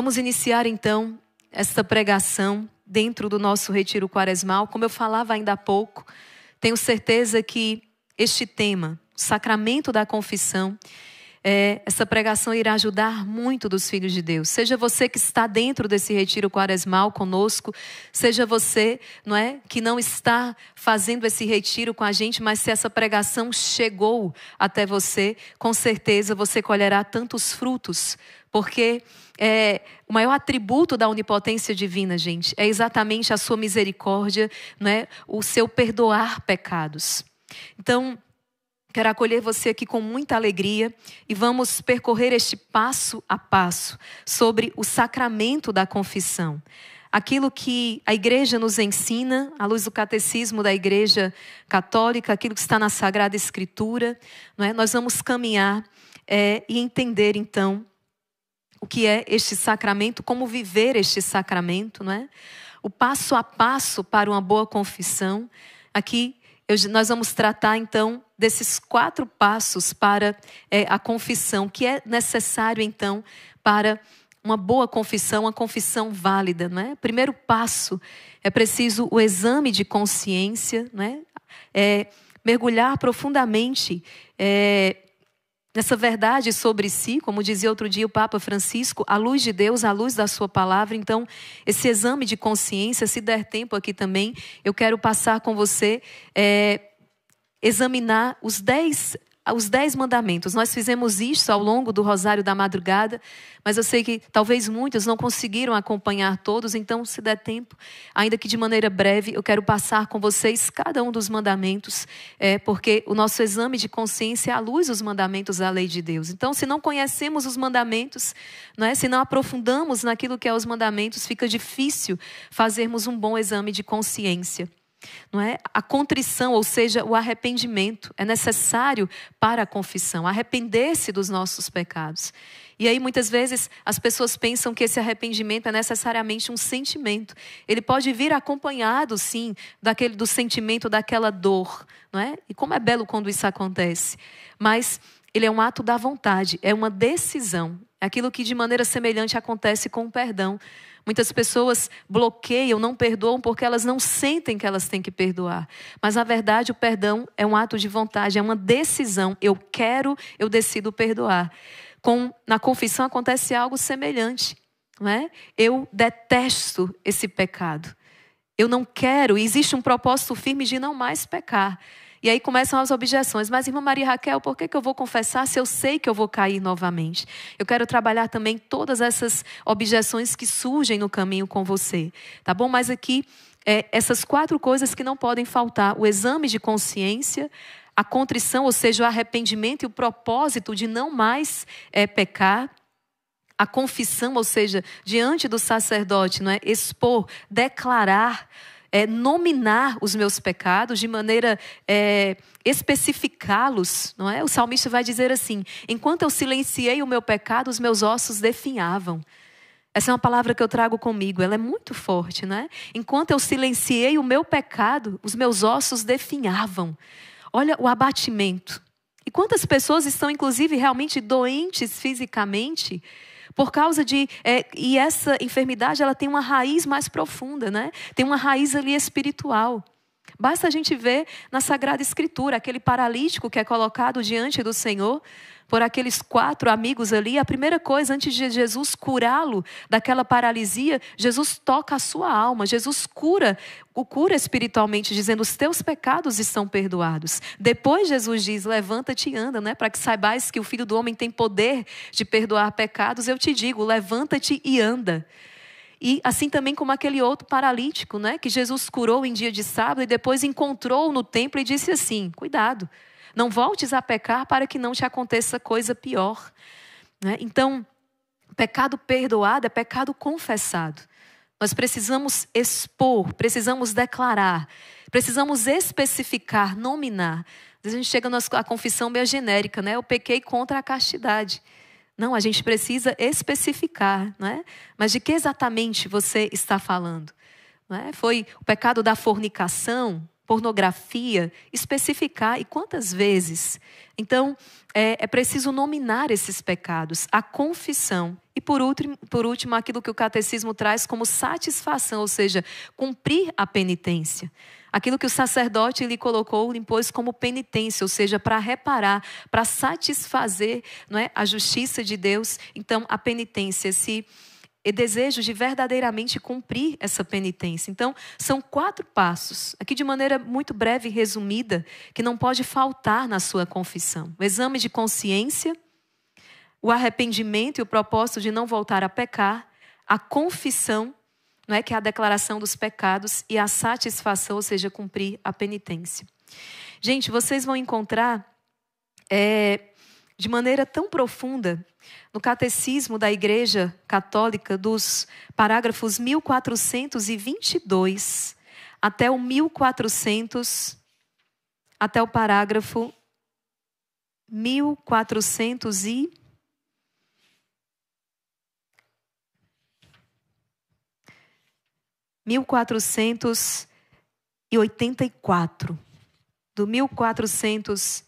Vamos iniciar então esta pregação dentro do nosso retiro quaresmal. Como eu falava ainda há pouco, tenho certeza que este tema, o sacramento da confissão, é, essa pregação irá ajudar muito dos filhos de Deus. Seja você que está dentro desse retiro quaresmal conosco, seja você, não é, que não está fazendo esse retiro com a gente, mas se essa pregação chegou até você, com certeza você colherá tantos frutos, porque é, o maior atributo da onipotência divina, gente, é exatamente a sua misericórdia, não é, o seu perdoar pecados. Então, Quero acolher você aqui com muita alegria e vamos percorrer este passo a passo sobre o sacramento da confissão. Aquilo que a igreja nos ensina, à luz do catecismo da igreja católica, aquilo que está na Sagrada Escritura, não é? nós vamos caminhar é, e entender então o que é este sacramento, como viver este sacramento, não é? O passo a passo para uma boa confissão. Aqui eu, nós vamos tratar então desses quatro passos para é, a confissão, que é necessário, então, para uma boa confissão, uma confissão válida. é? Primeiro passo é preciso o exame de consciência, né? É, mergulhar profundamente é, nessa verdade sobre si, como dizia outro dia o Papa Francisco, a luz de Deus, a luz da sua palavra. Então, esse exame de consciência, se der tempo aqui também, eu quero passar com você é, examinar os dez, os dez mandamentos. Nós fizemos isso ao longo do Rosário da Madrugada, mas eu sei que talvez muitos não conseguiram acompanhar todos, então, se der tempo, ainda que de maneira breve, eu quero passar com vocês cada um dos mandamentos, é, porque o nosso exame de consciência é à luz dos mandamentos da lei de Deus. Então, se não conhecemos os mandamentos, não é? se não aprofundamos naquilo que é os mandamentos, fica difícil fazermos um bom exame de consciência. Não é? A contrição, ou seja, o arrependimento, é necessário para a confissão, arrepender-se dos nossos pecados. E aí, muitas vezes, as pessoas pensam que esse arrependimento é necessariamente um sentimento. Ele pode vir acompanhado, sim, daquele, do sentimento daquela dor. Não é? E como é belo quando isso acontece. Mas ele é um ato da vontade, é uma decisão. É aquilo que de maneira semelhante acontece com o perdão. Muitas pessoas bloqueiam, não perdoam porque elas não sentem que elas têm que perdoar. Mas na verdade, o perdão é um ato de vontade, é uma decisão. Eu quero, eu decido perdoar. Com, na confissão acontece algo semelhante. Não é? Eu detesto esse pecado. Eu não quero, existe um propósito firme de não mais pecar. E aí começam as objeções. Mas, irmã Maria Raquel, por que, que eu vou confessar se eu sei que eu vou cair novamente? Eu quero trabalhar também todas essas objeções que surgem no caminho com você. Tá bom? Mas aqui, é, essas quatro coisas que não podem faltar: o exame de consciência, a contrição, ou seja, o arrependimento e o propósito de não mais é, pecar a confissão, ou seja, diante do sacerdote, não é? expor, declarar é, nominar os meus pecados, de maneira é, especificá-los, não é? O salmista vai dizer assim: enquanto eu silenciei o meu pecado, os meus ossos definhavam. Essa é uma palavra que eu trago comigo, ela é muito forte, não é? Enquanto eu silenciei o meu pecado, os meus ossos definhavam. Olha o abatimento. E quantas pessoas estão, inclusive, realmente doentes fisicamente, por causa de é, e essa enfermidade ela tem uma raiz mais profunda, né? Tem uma raiz ali espiritual. Basta a gente ver na Sagrada Escritura aquele paralítico que é colocado diante do Senhor por aqueles quatro amigos ali. A primeira coisa, antes de Jesus curá-lo daquela paralisia, Jesus toca a sua alma, Jesus cura, o cura espiritualmente, dizendo: Os teus pecados estão perdoados. Depois, Jesus diz: Levanta-te e anda, né? para que saibais que o filho do homem tem poder de perdoar pecados. Eu te digo: levanta-te e anda. E assim também como aquele outro paralítico, né, que Jesus curou em dia de sábado e depois encontrou no templo e disse assim: Cuidado, não voltes a pecar para que não te aconteça coisa pior. Né? Então, pecado perdoado é pecado confessado. Nós precisamos expor, precisamos declarar, precisamos especificar, nominar. Às vezes a gente chega à confissão meio genérica, né? Eu pequei contra a castidade. Não, a gente precisa especificar, não é? Mas de que exatamente você está falando? É? Foi o pecado da fornicação, pornografia, especificar e quantas vezes. Então, é, é, preciso nominar esses pecados, a confissão. E por último, por último, aquilo que o catecismo traz como satisfação, ou seja, cumprir a penitência. Aquilo que o sacerdote lhe colocou, lhe impôs como penitência, ou seja, para reparar, para satisfazer não é, a justiça de Deus. Então, a penitência, se e desejo de verdadeiramente cumprir essa penitência. Então, são quatro passos, aqui de maneira muito breve e resumida, que não pode faltar na sua confissão: o exame de consciência, o arrependimento e o propósito de não voltar a pecar, a confissão, não é que é a declaração dos pecados e a satisfação, ou seja, cumprir a penitência. Gente, vocês vão encontrar é, de maneira tão profunda no Catecismo da Igreja Católica, dos parágrafos 1422 até o 1400, até o parágrafo 1400 e 1484. Do 1484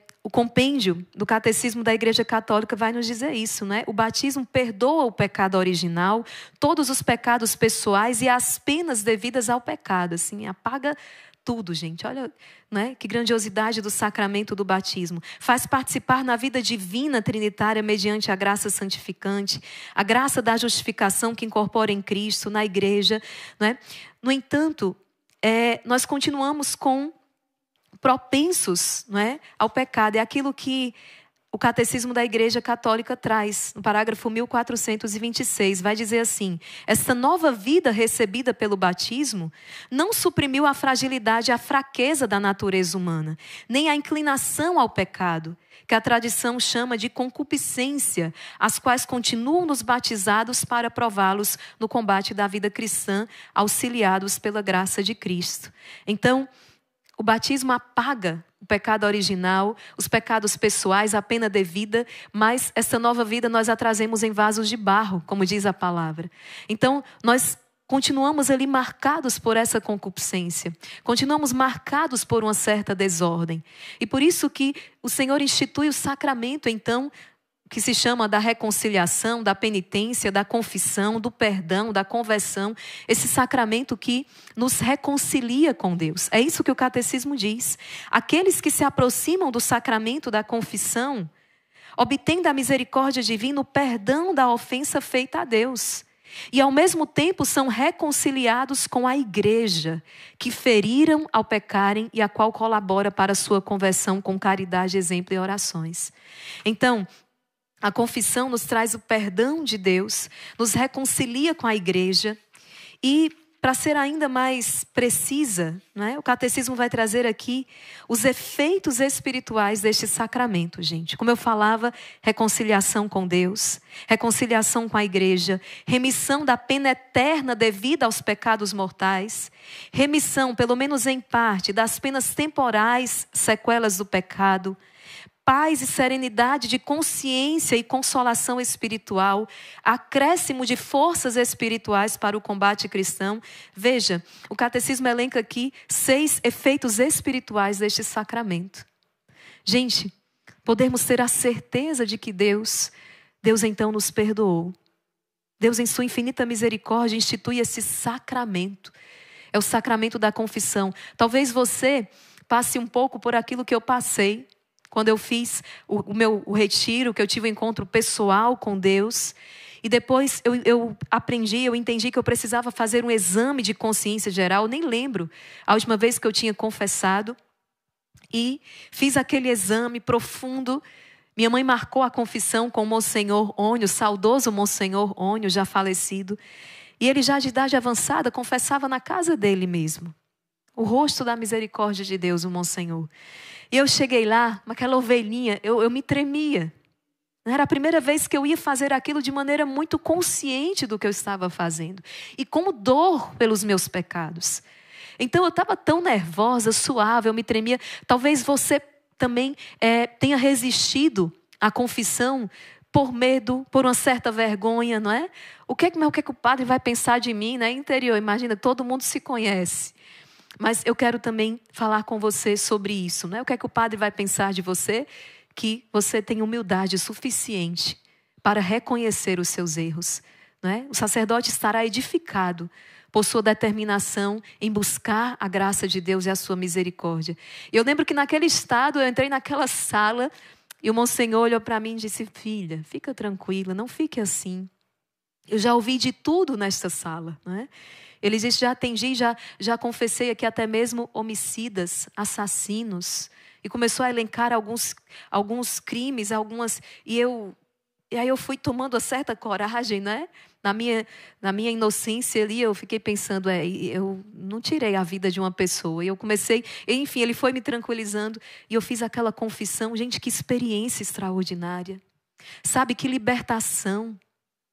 o compêndio do Catecismo da Igreja Católica vai nos dizer isso, né? O batismo perdoa o pecado original, todos os pecados pessoais e as penas devidas ao pecado, assim, apaga tudo, gente. Olha, né? Que grandiosidade do sacramento do batismo. Faz participar na vida divina trinitária mediante a graça santificante, a graça da justificação que incorpora em Cristo, na igreja, né? No entanto, é, nós continuamos com propensos não é, ao pecado. É aquilo que o Catecismo da Igreja Católica traz, no parágrafo 1426, vai dizer assim: essa nova vida recebida pelo batismo não suprimiu a fragilidade e a fraqueza da natureza humana, nem a inclinação ao pecado, que a tradição chama de concupiscência, as quais continuam nos batizados para prová-los no combate da vida cristã, auxiliados pela graça de Cristo. Então, o batismo apaga o pecado original, os pecados pessoais, a pena devida, mas essa nova vida nós a trazemos em vasos de barro, como diz a palavra. Então, nós continuamos ali marcados por essa concupiscência, continuamos marcados por uma certa desordem. E por isso que o Senhor institui o sacramento, então, que se chama da reconciliação, da penitência, da confissão, do perdão, da conversão, esse sacramento que nos reconcilia com Deus. É isso que o catecismo diz. Aqueles que se aproximam do sacramento da confissão obtêm da misericórdia divina o perdão da ofensa feita a Deus. E ao mesmo tempo são reconciliados com a igreja, que feriram ao pecarem e a qual colabora para sua conversão com caridade, exemplo e orações. Então, a confissão nos traz o perdão de Deus, nos reconcilia com a igreja e, para ser ainda mais precisa, né, o catecismo vai trazer aqui os efeitos espirituais deste sacramento, gente. Como eu falava, reconciliação com Deus, reconciliação com a igreja, remissão da pena eterna devida aos pecados mortais, remissão, pelo menos em parte, das penas temporais, sequelas do pecado paz e serenidade de consciência e consolação espiritual, acréscimo de forças espirituais para o combate cristão. Veja, o catecismo elenca aqui seis efeitos espirituais deste sacramento. Gente, podemos ter a certeza de que Deus, Deus então nos perdoou. Deus, em sua infinita misericórdia, institui esse sacramento. É o sacramento da confissão. Talvez você passe um pouco por aquilo que eu passei quando eu fiz o, meu o retiro, que eu tive um encontro pessoal com Deus. E depois eu, eu aprendi, eu entendi que eu precisava fazer um exame de consciência geral. Eu nem lembro a última vez que eu tinha confessado. E fiz aquele exame profundo. Minha mãe marcou a confissão com o Monsenhor Ônio, saudoso Monsenhor Ônio, já falecido. E ele, já de idade avançada, confessava na casa dele mesmo. O rosto da misericórdia de Deus, o Monsenhor. E eu cheguei lá, aquela ovelhinha, eu, eu me tremia. Era a primeira vez que eu ia fazer aquilo de maneira muito consciente do que eu estava fazendo. E com dor pelos meus pecados. Então eu estava tão nervosa, suave, eu me tremia. Talvez você também é, tenha resistido à confissão por medo, por uma certa vergonha, não é? O que é que, o, que é que o padre vai pensar de mim, né? Interior, imagina, todo mundo se conhece. Mas eu quero também falar com você sobre isso, né? O que é que o padre vai pensar de você? Que você tem humildade suficiente para reconhecer os seus erros, né? O sacerdote estará edificado por sua determinação em buscar a graça de Deus e a sua misericórdia. Eu lembro que naquele estado eu entrei naquela sala e o monsenhor olhou para mim e disse: "Filha, fica tranquila, não fique assim. Eu já ouvi de tudo nesta sala, não é? Ele diz: já atendi, já, já confessei aqui até mesmo homicidas, assassinos. E começou a elencar alguns, alguns crimes, algumas. E eu. E aí eu fui tomando uma certa coragem, né? Na minha, na minha inocência ali, eu fiquei pensando, é, eu não tirei a vida de uma pessoa. E eu comecei, enfim, ele foi me tranquilizando e eu fiz aquela confissão. Gente, que experiência extraordinária. Sabe, que libertação.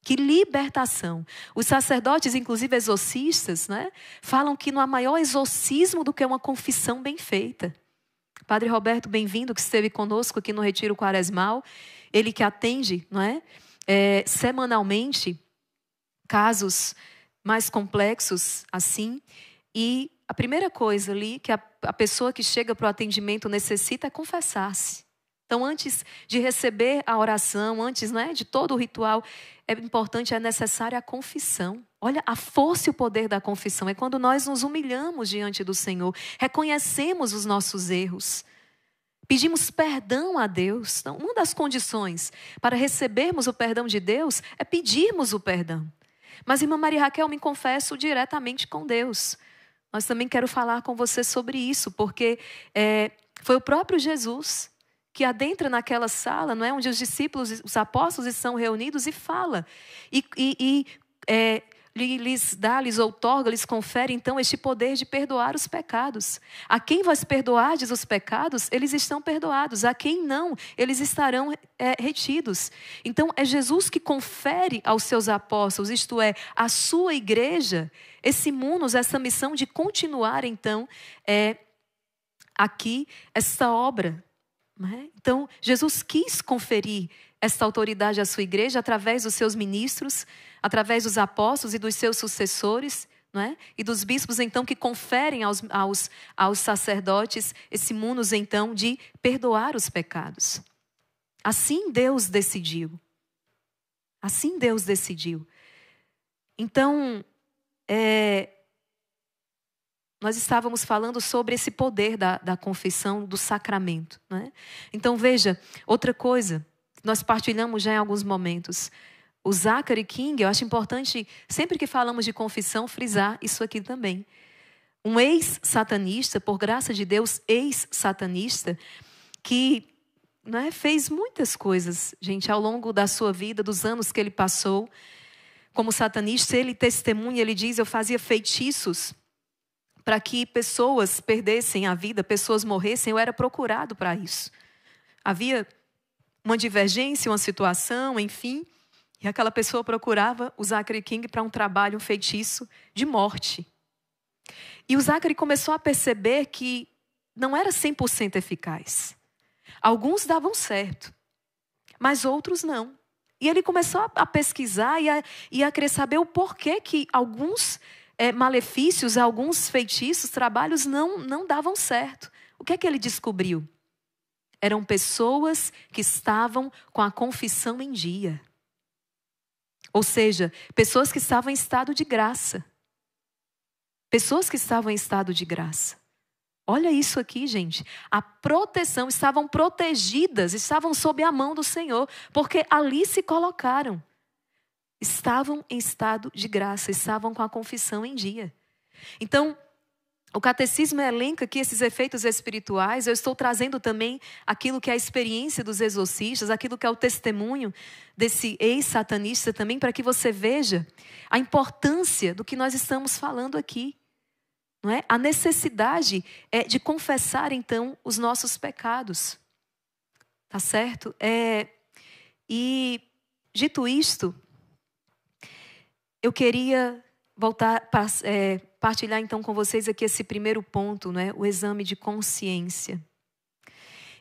Que libertação! Os sacerdotes, inclusive exorcistas, né, falam que não há maior exorcismo do que uma confissão bem feita. Padre Roberto, bem-vindo, que esteve conosco aqui no Retiro Quaresmal, ele que atende não é, é semanalmente casos mais complexos assim. E a primeira coisa ali que a, a pessoa que chega para o atendimento necessita é confessar-se. Então, antes de receber a oração, antes né, de todo o ritual, é importante, é necessária a confissão. Olha a força e o poder da confissão. É quando nós nos humilhamos diante do Senhor, reconhecemos os nossos erros, pedimos perdão a Deus. Então, uma das condições para recebermos o perdão de Deus é pedirmos o perdão. Mas, irmã Maria Raquel, me confesso diretamente com Deus. Mas também quero falar com você sobre isso, porque é, foi o próprio Jesus que adentra naquela sala, não é, onde os discípulos, os apóstolos estão reunidos e fala e, e, e é, lhes dá, lhes outorga, lhes confere então este poder de perdoar os pecados. A quem vós perdoardes os pecados, eles estão perdoados. A quem não, eles estarão é, retidos. Então é Jesus que confere aos seus apóstolos, isto é, à sua igreja, esse munos, essa missão de continuar então é, aqui essa obra né? Então, Jesus quis conferir esta autoridade à sua igreja através dos seus ministros, através dos apóstolos e dos seus sucessores, é? e dos bispos, então, que conferem aos, aos, aos sacerdotes esse munus, então, de perdoar os pecados. Assim Deus decidiu. Assim Deus decidiu. Então, é, nós estávamos falando sobre esse poder da, da confissão, do sacramento. Né? Então, veja, outra coisa, nós partilhamos já em alguns momentos. O Zachary King, eu acho importante, sempre que falamos de confissão, frisar isso aqui também. Um ex-satanista, por graça de Deus, ex-satanista, que né, fez muitas coisas, gente, ao longo da sua vida, dos anos que ele passou como satanista. Ele testemunha, ele diz: Eu fazia feitiços para que pessoas perdessem a vida, pessoas morressem, eu era procurado para isso. Havia uma divergência, uma situação, enfim, e aquela pessoa procurava o Zachary King para um trabalho, um feitiço de morte. E o Zachary começou a perceber que não era 100% eficaz. Alguns davam certo, mas outros não. E ele começou a pesquisar e a, e a querer saber o porquê que alguns é, malefícios, alguns feitiços, trabalhos não, não davam certo. O que é que ele descobriu? Eram pessoas que estavam com a confissão em dia. Ou seja, pessoas que estavam em estado de graça. Pessoas que estavam em estado de graça. Olha isso aqui, gente. A proteção, estavam protegidas, estavam sob a mão do Senhor, porque ali se colocaram estavam em estado de graça, estavam com a confissão em dia. Então, o catecismo elenca que esses efeitos espirituais, eu estou trazendo também aquilo que é a experiência dos exorcistas, aquilo que é o testemunho desse ex-satanista também, para que você veja a importância do que nós estamos falando aqui. Não é? A necessidade é de confessar, então, os nossos pecados. Tá certo? É, e, dito isto, eu queria voltar é, partilhar então com vocês aqui esse primeiro ponto, né? o exame de consciência.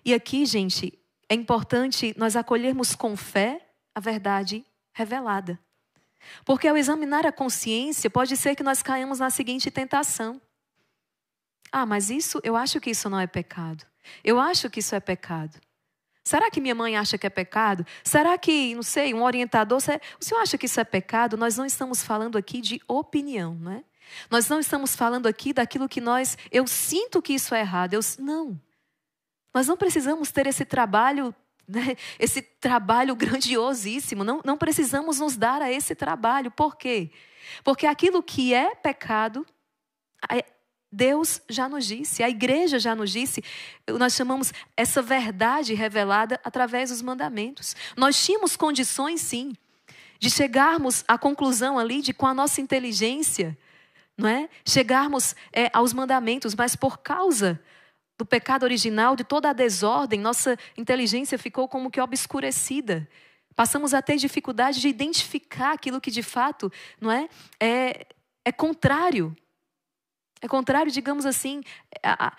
E aqui, gente, é importante nós acolhermos com fé a verdade revelada. Porque ao examinar a consciência, pode ser que nós caiamos na seguinte tentação. Ah, mas isso, eu acho que isso não é pecado. Eu acho que isso é pecado. Será que minha mãe acha que é pecado? Será que, não sei, um orientador. O senhor acha que isso é pecado? Nós não estamos falando aqui de opinião, não é? Nós não estamos falando aqui daquilo que nós. Eu sinto que isso é errado. Eu, não. Nós não precisamos ter esse trabalho né, esse trabalho grandiosíssimo. Não, não precisamos nos dar a esse trabalho. Por quê? Porque aquilo que é pecado Deus já nos disse, a igreja já nos disse, nós chamamos essa verdade revelada através dos mandamentos. Nós tínhamos condições, sim, de chegarmos à conclusão ali de com a nossa inteligência, não é? Chegarmos é, aos mandamentos, mas por causa do pecado original, de toda a desordem, nossa inteligência ficou como que obscurecida. Passamos a ter dificuldade de identificar aquilo que de fato, não é, é, é contrário é contrário, digamos assim, a, a,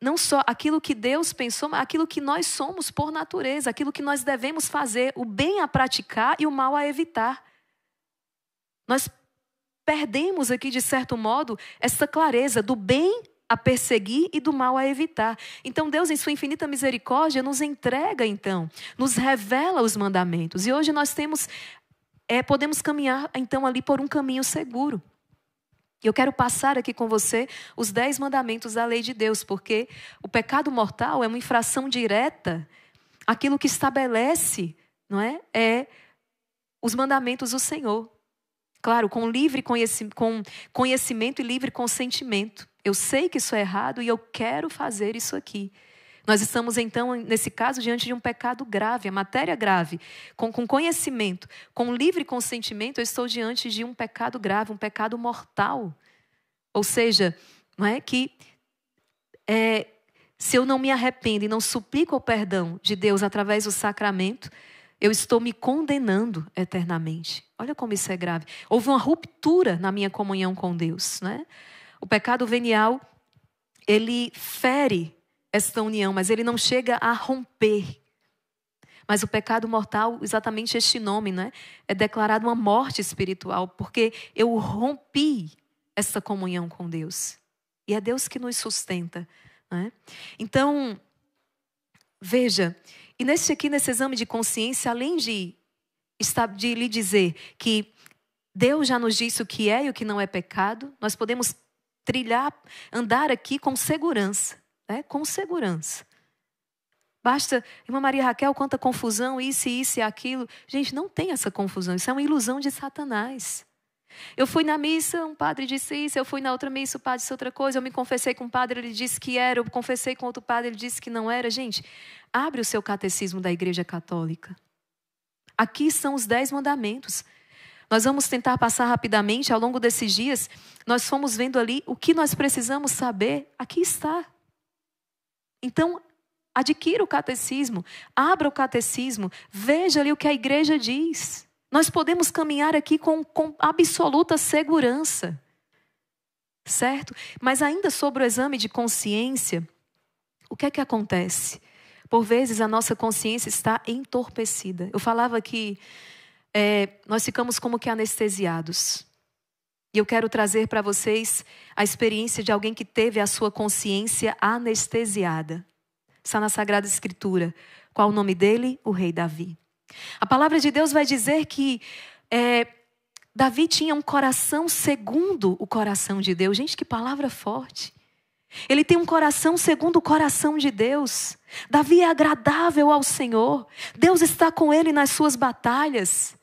não só aquilo que Deus pensou, mas aquilo que nós somos por natureza, aquilo que nós devemos fazer, o bem a praticar e o mal a evitar. Nós perdemos aqui, de certo modo, essa clareza do bem a perseguir e do mal a evitar. Então Deus, em sua infinita misericórdia, nos entrega então, nos revela os mandamentos. E hoje nós temos é, podemos caminhar então ali por um caminho seguro. Eu quero passar aqui com você os dez mandamentos da lei de Deus, porque o pecado mortal é uma infração direta. Aquilo que estabelece, não é, é os mandamentos do Senhor. Claro, com livre conhecimento, com conhecimento e livre consentimento. Eu sei que isso é errado e eu quero fazer isso aqui. Nós estamos, então, nesse caso, diante de um pecado grave, a matéria grave. Com, com, conhecimento, com livre consentimento, eu estou diante de um pecado grave, um pecado mortal. Ou seja, não é que é, se eu não me arrependo e não suplico o perdão de Deus através do sacramento, eu estou me condenando eternamente. Olha como isso é grave. Houve uma ruptura na minha comunhão com Deus. Né? O pecado venial, ele fere esta união, mas ele não chega a romper. Mas o pecado mortal, exatamente este nome, né? É declarado uma morte espiritual, porque eu rompi essa comunhão com Deus. E é Deus que nos sustenta. Né? Então, veja, e nesse aqui, nesse exame de consciência, além de, de lhe dizer que Deus já nos disse o que é e o que não é pecado, nós podemos trilhar, andar aqui com segurança né, com segurança. Basta, irmã Maria Raquel, quanta confusão, isso, isso e aquilo. Gente, não tem essa confusão, isso é uma ilusão de Satanás. Eu fui na missa, um padre disse isso, eu fui na outra missa, o padre disse outra coisa, eu me confessei com um padre, ele disse que era, eu confessei com outro padre, ele disse que não era. Gente, abre o seu catecismo da Igreja Católica. Aqui são os dez mandamentos. Nós vamos tentar passar rapidamente, ao longo desses dias, nós fomos vendo ali o que nós precisamos saber, aqui está. Então, adquira o catecismo, abra o catecismo, veja ali o que a igreja diz. Nós podemos caminhar aqui com, com absoluta segurança. Certo? Mas ainda sobre o exame de consciência, o que é que acontece? Por vezes a nossa consciência está entorpecida. Eu falava que é, nós ficamos como que anestesiados. E eu quero trazer para vocês a experiência de alguém que teve a sua consciência anestesiada. Está na Sagrada Escritura. Qual o nome dele? O rei Davi. A palavra de Deus vai dizer que é, Davi tinha um coração segundo o coração de Deus. Gente, que palavra forte. Ele tem um coração segundo o coração de Deus. Davi é agradável ao Senhor. Deus está com ele nas suas batalhas.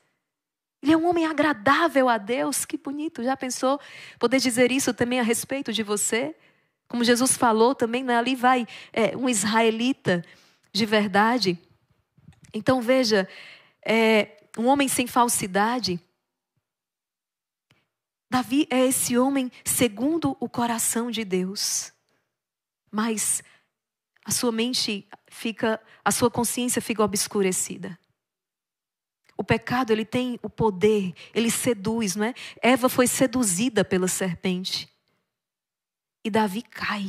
Ele é um homem agradável a Deus. Que bonito. Já pensou poder dizer isso também a respeito de você? Como Jesus falou também, né? ali vai é, um israelita de verdade. Então veja, é, um homem sem falsidade. Davi é esse homem segundo o coração de Deus. Mas a sua mente fica, a sua consciência fica obscurecida. O pecado, ele tem o poder, ele seduz, não é? Eva foi seduzida pela serpente. E Davi cai.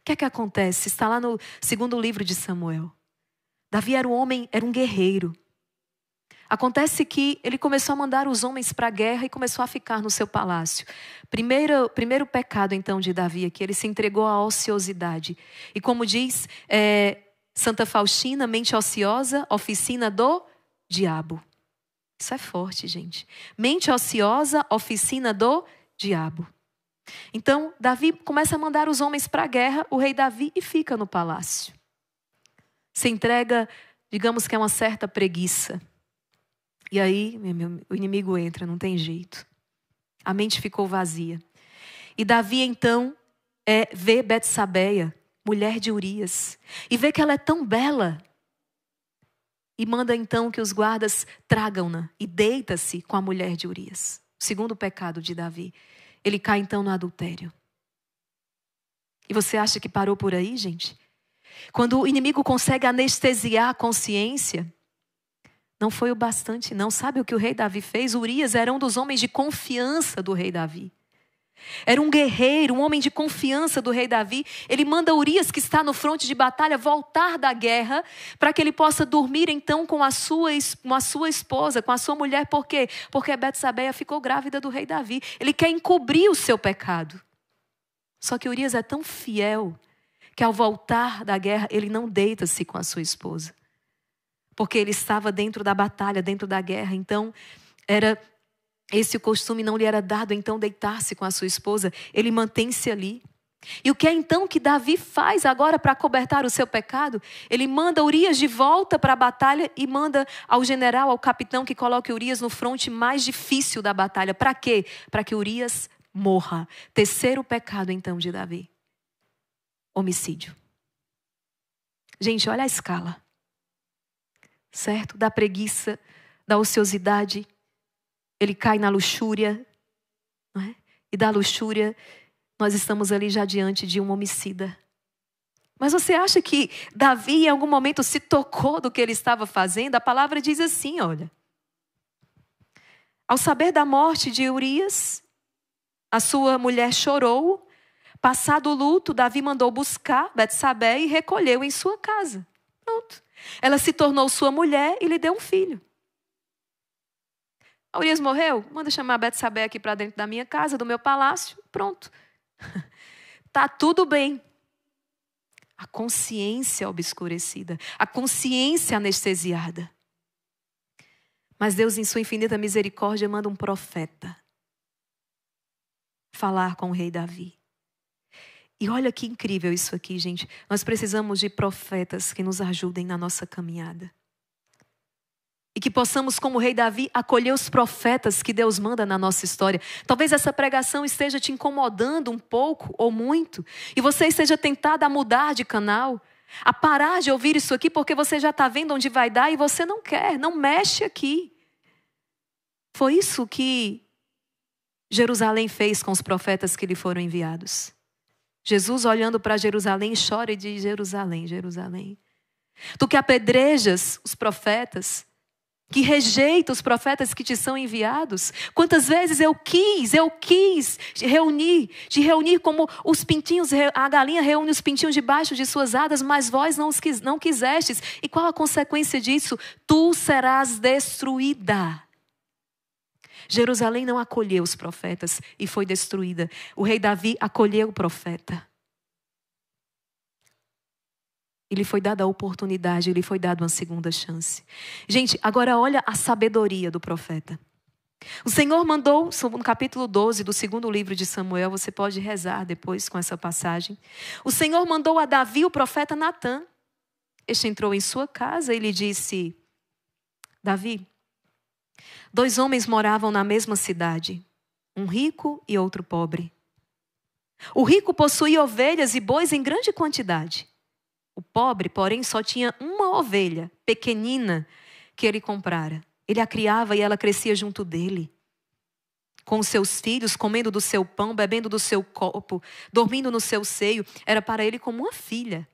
O que é que acontece? Está lá no segundo livro de Samuel. Davi era um homem, era um guerreiro. Acontece que ele começou a mandar os homens para a guerra e começou a ficar no seu palácio. Primeiro, primeiro pecado, então, de Davi é que ele se entregou à ociosidade. E como diz é, Santa Faustina, mente ociosa, oficina do diabo. Isso é forte, gente. Mente ociosa, oficina do diabo. Então, Davi começa a mandar os homens para a guerra, o rei Davi, e fica no palácio. Se entrega, digamos que é uma certa preguiça. E aí, o inimigo entra, não tem jeito. A mente ficou vazia. E Davi, então, é, vê Betsabeia, mulher de Urias, e vê que ela é tão bela e manda então que os guardas tragam-na e deita-se com a mulher de Urias. Segundo pecado de Davi. Ele cai então no adultério. E você acha que parou por aí, gente? Quando o inimigo consegue anestesiar a consciência, não foi o bastante, não. Sabe o que o rei Davi fez? Urias era um dos homens de confiança do rei Davi. Era um guerreiro, um homem de confiança do rei Davi. Ele manda Urias, que está no fronte de batalha, voltar da guerra para que ele possa dormir então com a sua, com a sua esposa, com a sua mulher. Por quê? Porque Betsabeia ficou grávida do rei Davi. Ele quer encobrir o seu pecado. Só que Urias é tão fiel que ao voltar da guerra ele não deita-se com a sua esposa. Porque ele estava dentro da batalha, dentro da guerra. Então, era esse costume não lhe era dado, então, deitar-se com a sua esposa. Ele mantém-se ali. E o que é então que Davi faz agora para cobertar o seu pecado? Ele manda Urias de volta para a batalha e manda ao general, ao capitão, que coloque Urias no fronte mais difícil da batalha. Para quê? Para que Urias morra. Terceiro pecado então de Davi: homicídio. Gente, olha a escala. Certo? Da preguiça, da ociosidade, ele cai na luxúria, não é? e da luxúria nós estamos ali já diante de um homicida. Mas você acha que Davi em algum momento se tocou do que ele estava fazendo? A palavra diz assim, olha. Ao saber da morte de Urias, a sua mulher chorou. Passado o luto, Davi mandou buscar Betsabé e recolheu em sua casa. Pronto. Ela se tornou sua mulher e lhe deu um filho. A Urias morreu? Manda chamar a Sabé aqui para dentro da minha casa, do meu palácio. Pronto. tá tudo bem. A consciência obscurecida, a consciência anestesiada. Mas Deus, em sua infinita misericórdia, manda um profeta falar com o rei Davi. E olha que incrível isso aqui, gente. Nós precisamos de profetas que nos ajudem na nossa caminhada. E que possamos, como o rei Davi, acolher os profetas que Deus manda na nossa história. Talvez essa pregação esteja te incomodando um pouco ou muito, e você esteja tentada a mudar de canal, a parar de ouvir isso aqui, porque você já está vendo onde vai dar e você não quer, não mexe aqui. Foi isso que Jerusalém fez com os profetas que lhe foram enviados. Jesus, olhando para Jerusalém, chora e diz: Jerusalém, Jerusalém. Tu que apedrejas os profetas, que rejeita os profetas que te são enviados? Quantas vezes eu quis, eu quis te reunir, te reunir como os pintinhos, a galinha reúne os pintinhos debaixo de suas asas, mas vós não, os quis, não quisestes. E qual a consequência disso? Tu serás destruída. Jerusalém não acolheu os profetas e foi destruída. O rei Davi acolheu o profeta. Ele foi dado a oportunidade, ele foi dado uma segunda chance. Gente, agora olha a sabedoria do profeta. O Senhor mandou, no capítulo 12 do segundo livro de Samuel, você pode rezar depois com essa passagem. O Senhor mandou a Davi o profeta Natã. Este entrou em sua casa e lhe disse: Davi, dois homens moravam na mesma cidade, um rico e outro pobre. O rico possuía ovelhas e bois em grande quantidade. O pobre, porém, só tinha uma ovelha pequenina que ele comprara. Ele a criava e ela crescia junto dele. Com seus filhos, comendo do seu pão, bebendo do seu copo, dormindo no seu seio, era para ele como uma filha.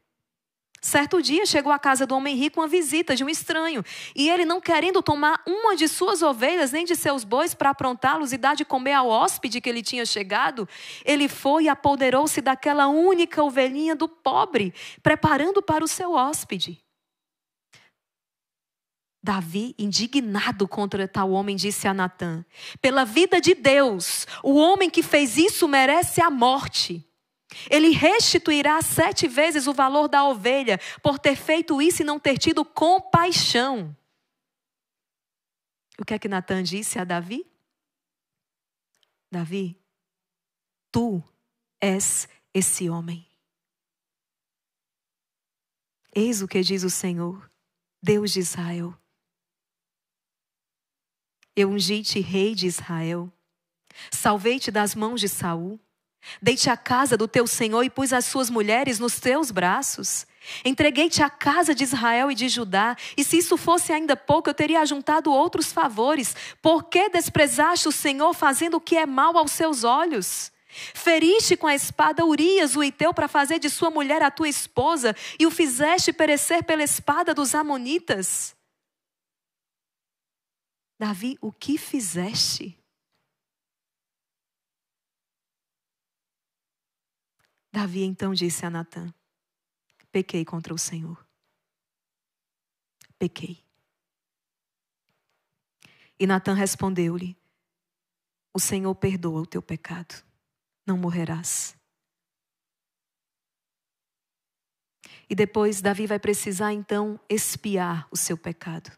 Certo dia chegou à casa do homem rico uma visita de um estranho, e ele, não querendo tomar uma de suas ovelhas nem de seus bois para aprontá-los e dar de comer ao hóspede que ele tinha chegado, ele foi e apoderou-se daquela única ovelhinha do pobre, preparando para o seu hóspede. Davi, indignado contra tal homem, disse a Natã: Pela vida de Deus, o homem que fez isso merece a morte. Ele restituirá sete vezes o valor da ovelha por ter feito isso e não ter tido compaixão. O que é que Natan disse a Davi? Davi, tu és esse homem. Eis o que diz o Senhor, Deus de Israel. Eu ungi-te rei de Israel, salvei-te das mãos de Saul Dei-te a casa do teu senhor e pus as suas mulheres nos teus braços. Entreguei-te a casa de Israel e de Judá, e se isso fosse ainda pouco, eu teria ajuntado outros favores. Por que desprezaste o Senhor fazendo o que é mal aos seus olhos? Feriste com a espada Urias, o Iteu, para fazer de sua mulher a tua esposa, e o fizeste perecer pela espada dos Amonitas. Davi, o que fizeste? Davi então disse a Natã: Pequei contra o Senhor. Pequei. E Natã respondeu-lhe: O Senhor perdoa o teu pecado. Não morrerás. E depois Davi vai precisar então espiar o seu pecado.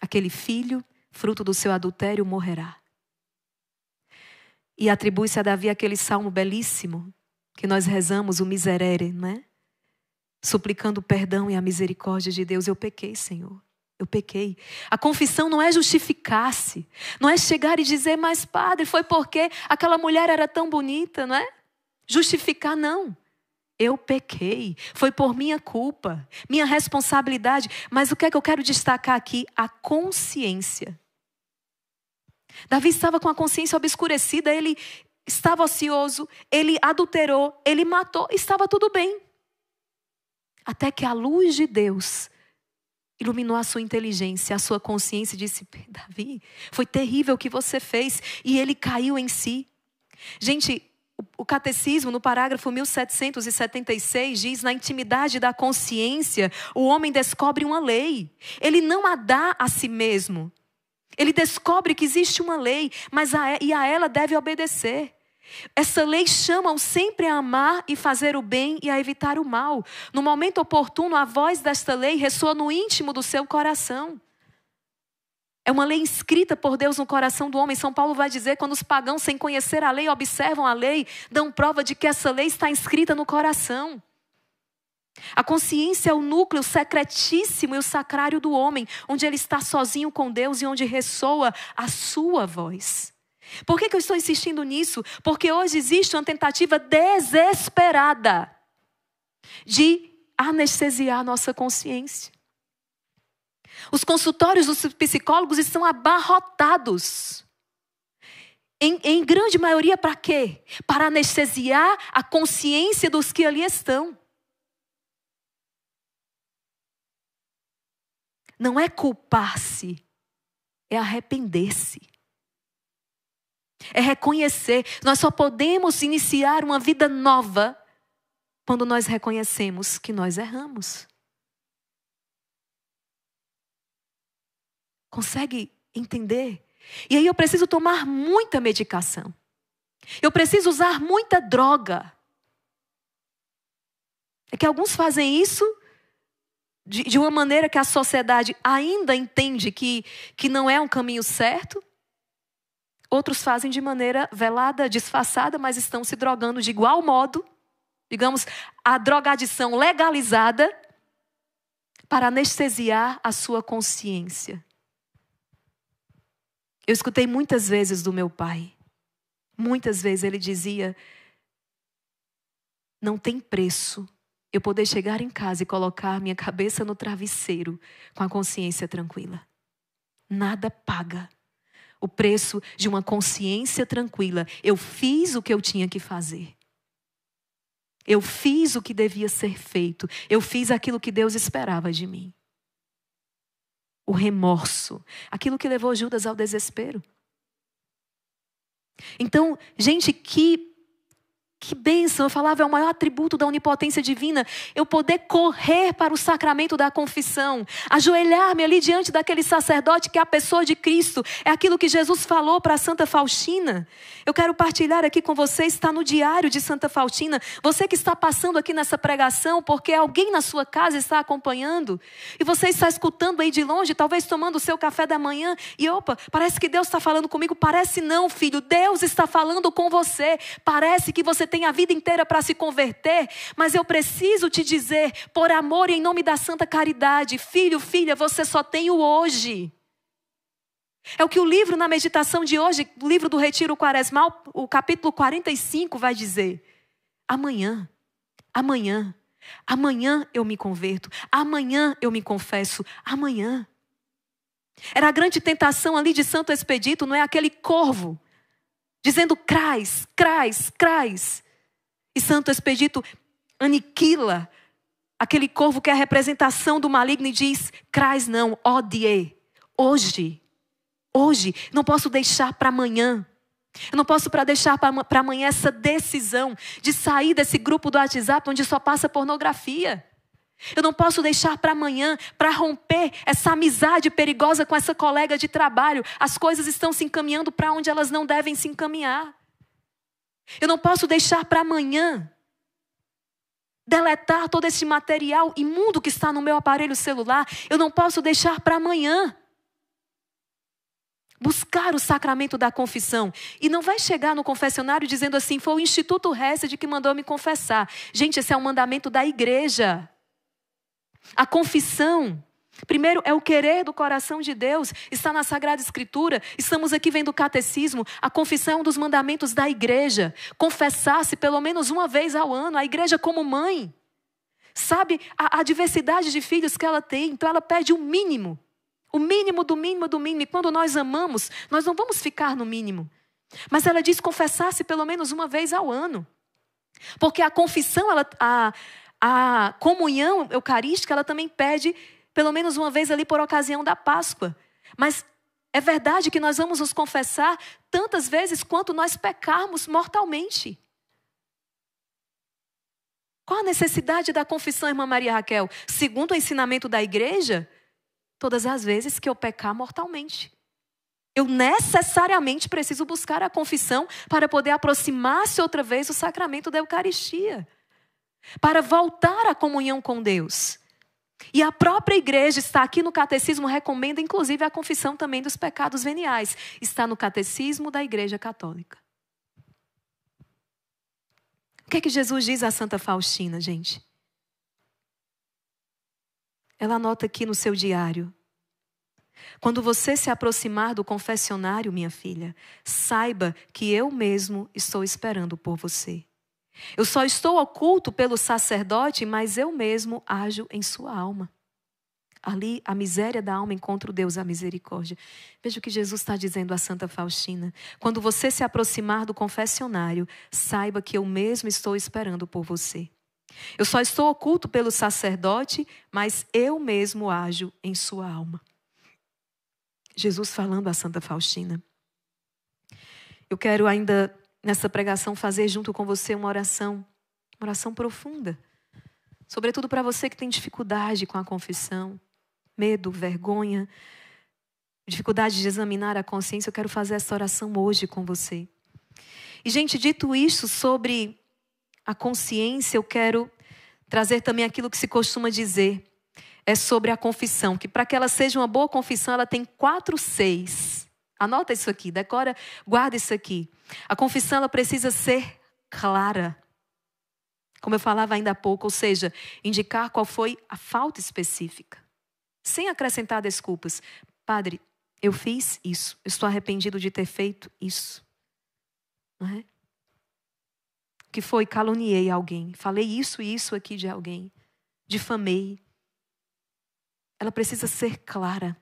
Aquele filho, fruto do seu adultério, morrerá. E atribui-se a Davi aquele salmo belíssimo que nós rezamos o miserere, né? Suplicando o perdão e a misericórdia de Deus. Eu pequei, Senhor. Eu pequei. A confissão não é justificar-se, não é chegar e dizer, mas padre, foi porque aquela mulher era tão bonita, não é? Justificar, não. Eu pequei, foi por minha culpa, minha responsabilidade. Mas o que é que eu quero destacar aqui? A consciência. Davi estava com a consciência obscurecida, ele estava ocioso, ele adulterou, ele matou, estava tudo bem. Até que a luz de Deus iluminou a sua inteligência, a sua consciência e disse: Davi, foi terrível o que você fez. E ele caiu em si. Gente, o catecismo, no parágrafo 1776, diz: na intimidade da consciência, o homem descobre uma lei. Ele não a dá a si mesmo. Ele descobre que existe uma lei, mas a, e a ela deve obedecer. Essa lei chama-o sempre a amar e fazer o bem e a evitar o mal. No momento oportuno, a voz desta lei ressoa no íntimo do seu coração. É uma lei escrita por Deus no coração do homem. São Paulo vai dizer: quando os pagãos, sem conhecer a lei, observam a lei, dão prova de que essa lei está escrita no coração. A consciência é o núcleo secretíssimo e o sacrário do homem, onde ele está sozinho com Deus e onde ressoa a sua voz. Por que, que eu estou insistindo nisso? Porque hoje existe uma tentativa desesperada de anestesiar a nossa consciência. Os consultórios dos psicólogos estão abarrotados. Em, em grande maioria, para quê? Para anestesiar a consciência dos que ali estão. não é culpar-se, é arrepender-se. É reconhecer. Nós só podemos iniciar uma vida nova quando nós reconhecemos que nós erramos. Consegue entender? E aí eu preciso tomar muita medicação. Eu preciso usar muita droga. É que alguns fazem isso de, de uma maneira que a sociedade ainda entende que, que não é um caminho certo. Outros fazem de maneira velada, disfarçada, mas estão se drogando de igual modo, digamos, a drogadição legalizada, para anestesiar a sua consciência. Eu escutei muitas vezes do meu pai. Muitas vezes ele dizia: não tem preço eu poder chegar em casa e colocar minha cabeça no travesseiro com a consciência tranquila. Nada paga o preço de uma consciência tranquila. Eu fiz o que eu tinha que fazer. Eu fiz o que devia ser feito. Eu fiz aquilo que Deus esperava de mim. O remorso, aquilo que levou Judas ao desespero. Então, gente, que que bênção! Eu falava, é o maior atributo da onipotência divina eu poder correr para o sacramento da confissão, ajoelhar-me ali diante daquele sacerdote que é a pessoa de Cristo, é aquilo que Jesus falou para Santa Faustina. Eu quero partilhar aqui com você, está no diário de Santa Faustina. Você que está passando aqui nessa pregação, porque alguém na sua casa está acompanhando, e você está escutando aí de longe, talvez tomando o seu café da manhã, e opa, parece que Deus está falando comigo, parece não, filho, Deus está falando com você, parece que você tem a vida inteira para se converter, mas eu preciso te dizer, por amor e em nome da santa caridade, filho, filha, você só tem o hoje. É o que o livro na meditação de hoje, o livro do Retiro Quaresmal, o capítulo 45, vai dizer. Amanhã, amanhã, amanhã eu me converto, amanhã eu me confesso, amanhã. Era a grande tentação ali de Santo Expedito, não é aquele corvo dizendo crais, crais, crais. E Santo Expedito aniquila aquele corvo que é a representação do maligno e diz: crais não, odie, hoje, hoje, não posso deixar para amanhã. Eu não posso para deixar para amanhã essa decisão de sair desse grupo do WhatsApp onde só passa pornografia. Eu não posso deixar para amanhã, para romper essa amizade perigosa com essa colega de trabalho. As coisas estão se encaminhando para onde elas não devem se encaminhar. Eu não posso deixar para amanhã deletar todo esse material imundo que está no meu aparelho celular. Eu não posso deixar para amanhã buscar o sacramento da confissão. E não vai chegar no confessionário dizendo assim: foi o Instituto Hesse que mandou me confessar. Gente, esse é um mandamento da igreja. A confissão, primeiro, é o querer do coração de Deus, está na Sagrada Escritura, estamos aqui vendo o catecismo. A confissão é um dos mandamentos da igreja. Confessar-se pelo menos uma vez ao ano, a igreja como mãe. Sabe a, a diversidade de filhos que ela tem, então ela pede o mínimo. O mínimo do mínimo do mínimo. E quando nós amamos, nós não vamos ficar no mínimo. Mas ela diz confessar-se pelo menos uma vez ao ano. Porque a confissão, ela, a, a comunhão eucarística, ela também pede pelo menos uma vez ali por ocasião da Páscoa. Mas é verdade que nós vamos nos confessar tantas vezes quanto nós pecarmos mortalmente. Qual a necessidade da confissão, irmã Maria Raquel? Segundo o ensinamento da igreja, todas as vezes que eu pecar mortalmente. Eu necessariamente preciso buscar a confissão para poder aproximar-se outra vez do sacramento da Eucaristia para voltar à comunhão com Deus. E a própria igreja está aqui no catecismo, recomenda inclusive a confissão também dos pecados veniais. Está no catecismo da Igreja Católica. O que é que Jesus diz à Santa Faustina, gente? Ela anota aqui no seu diário. Quando você se aproximar do confessionário, minha filha, saiba que eu mesmo estou esperando por você. Eu só estou oculto pelo sacerdote, mas eu mesmo ajo em sua alma. Ali, a miséria da alma encontra o Deus, a misericórdia. Veja o que Jesus está dizendo a Santa Faustina. Quando você se aproximar do confessionário, saiba que eu mesmo estou esperando por você. Eu só estou oculto pelo sacerdote, mas eu mesmo ajo em sua alma. Jesus falando a Santa Faustina. Eu quero ainda nessa pregação, fazer junto com você uma oração, uma oração profunda. Sobretudo para você que tem dificuldade com a confissão, medo, vergonha, dificuldade de examinar a consciência, eu quero fazer essa oração hoje com você. E, gente, dito isso sobre a consciência, eu quero trazer também aquilo que se costuma dizer. É sobre a confissão, que para que ela seja uma boa confissão, ela tem quatro seis. Anota isso aqui, decora, guarda isso aqui. A confissão ela precisa ser clara. Como eu falava ainda há pouco, ou seja, indicar qual foi a falta específica, sem acrescentar desculpas. Padre, eu fiz isso, estou arrependido de ter feito isso. Não é? Que foi caluniei alguém, falei isso e isso aqui de alguém, difamei. Ela precisa ser clara.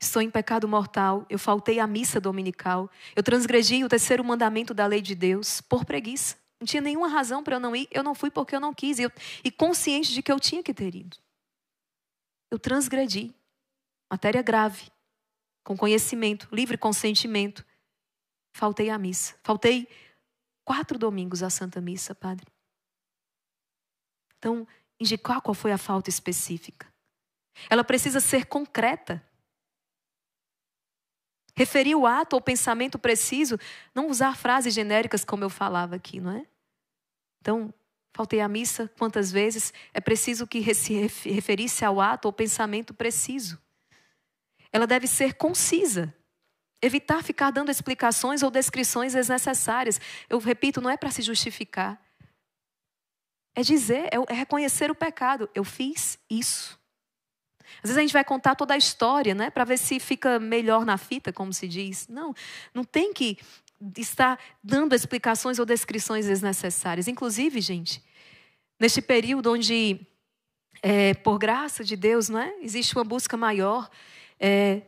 Estou em pecado mortal, eu faltei à missa dominical, eu transgredi o terceiro mandamento da lei de Deus por preguiça. Não tinha nenhuma razão para eu não ir, eu não fui porque eu não quis, e, eu, e consciente de que eu tinha que ter ido. Eu transgredi. Matéria grave, com conhecimento, livre consentimento. Faltei à missa. Faltei quatro domingos à Santa Missa, Padre. Então, indicar qual foi a falta específica. Ela precisa ser concreta. Referir o ato ou pensamento preciso, não usar frases genéricas como eu falava aqui, não é? Então, faltei à missa quantas vezes? É preciso que se referisse ao ato ou pensamento preciso. Ela deve ser concisa, evitar ficar dando explicações ou descrições desnecessárias. Eu repito, não é para se justificar. É dizer, é, é reconhecer o pecado. Eu fiz isso. Às vezes a gente vai contar toda a história, né, para ver se fica melhor na fita, como se diz. Não, não tem que estar dando explicações ou descrições desnecessárias. Inclusive, gente, neste período onde, é, por graça de Deus, não é, existe uma busca maior é,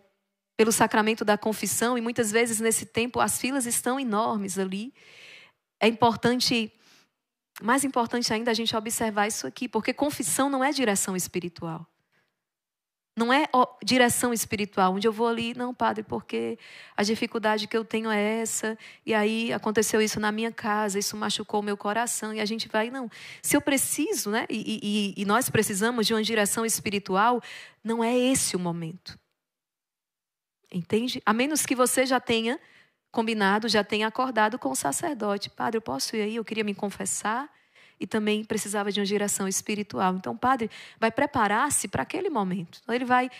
pelo sacramento da confissão e muitas vezes nesse tempo as filas estão enormes ali. É importante mais importante ainda a gente observar isso aqui, porque confissão não é direção espiritual. Não é direção espiritual, onde eu vou ali, não, padre, porque a dificuldade que eu tenho é essa, e aí aconteceu isso na minha casa, isso machucou o meu coração, e a gente vai, não. Se eu preciso, né, e, e, e nós precisamos de uma direção espiritual, não é esse o momento. Entende? A menos que você já tenha combinado, já tenha acordado com o sacerdote. Padre, eu posso ir aí? Eu queria me confessar e também precisava de uma geração espiritual. Então, o padre vai preparar-se para aquele momento. Então, ele vai.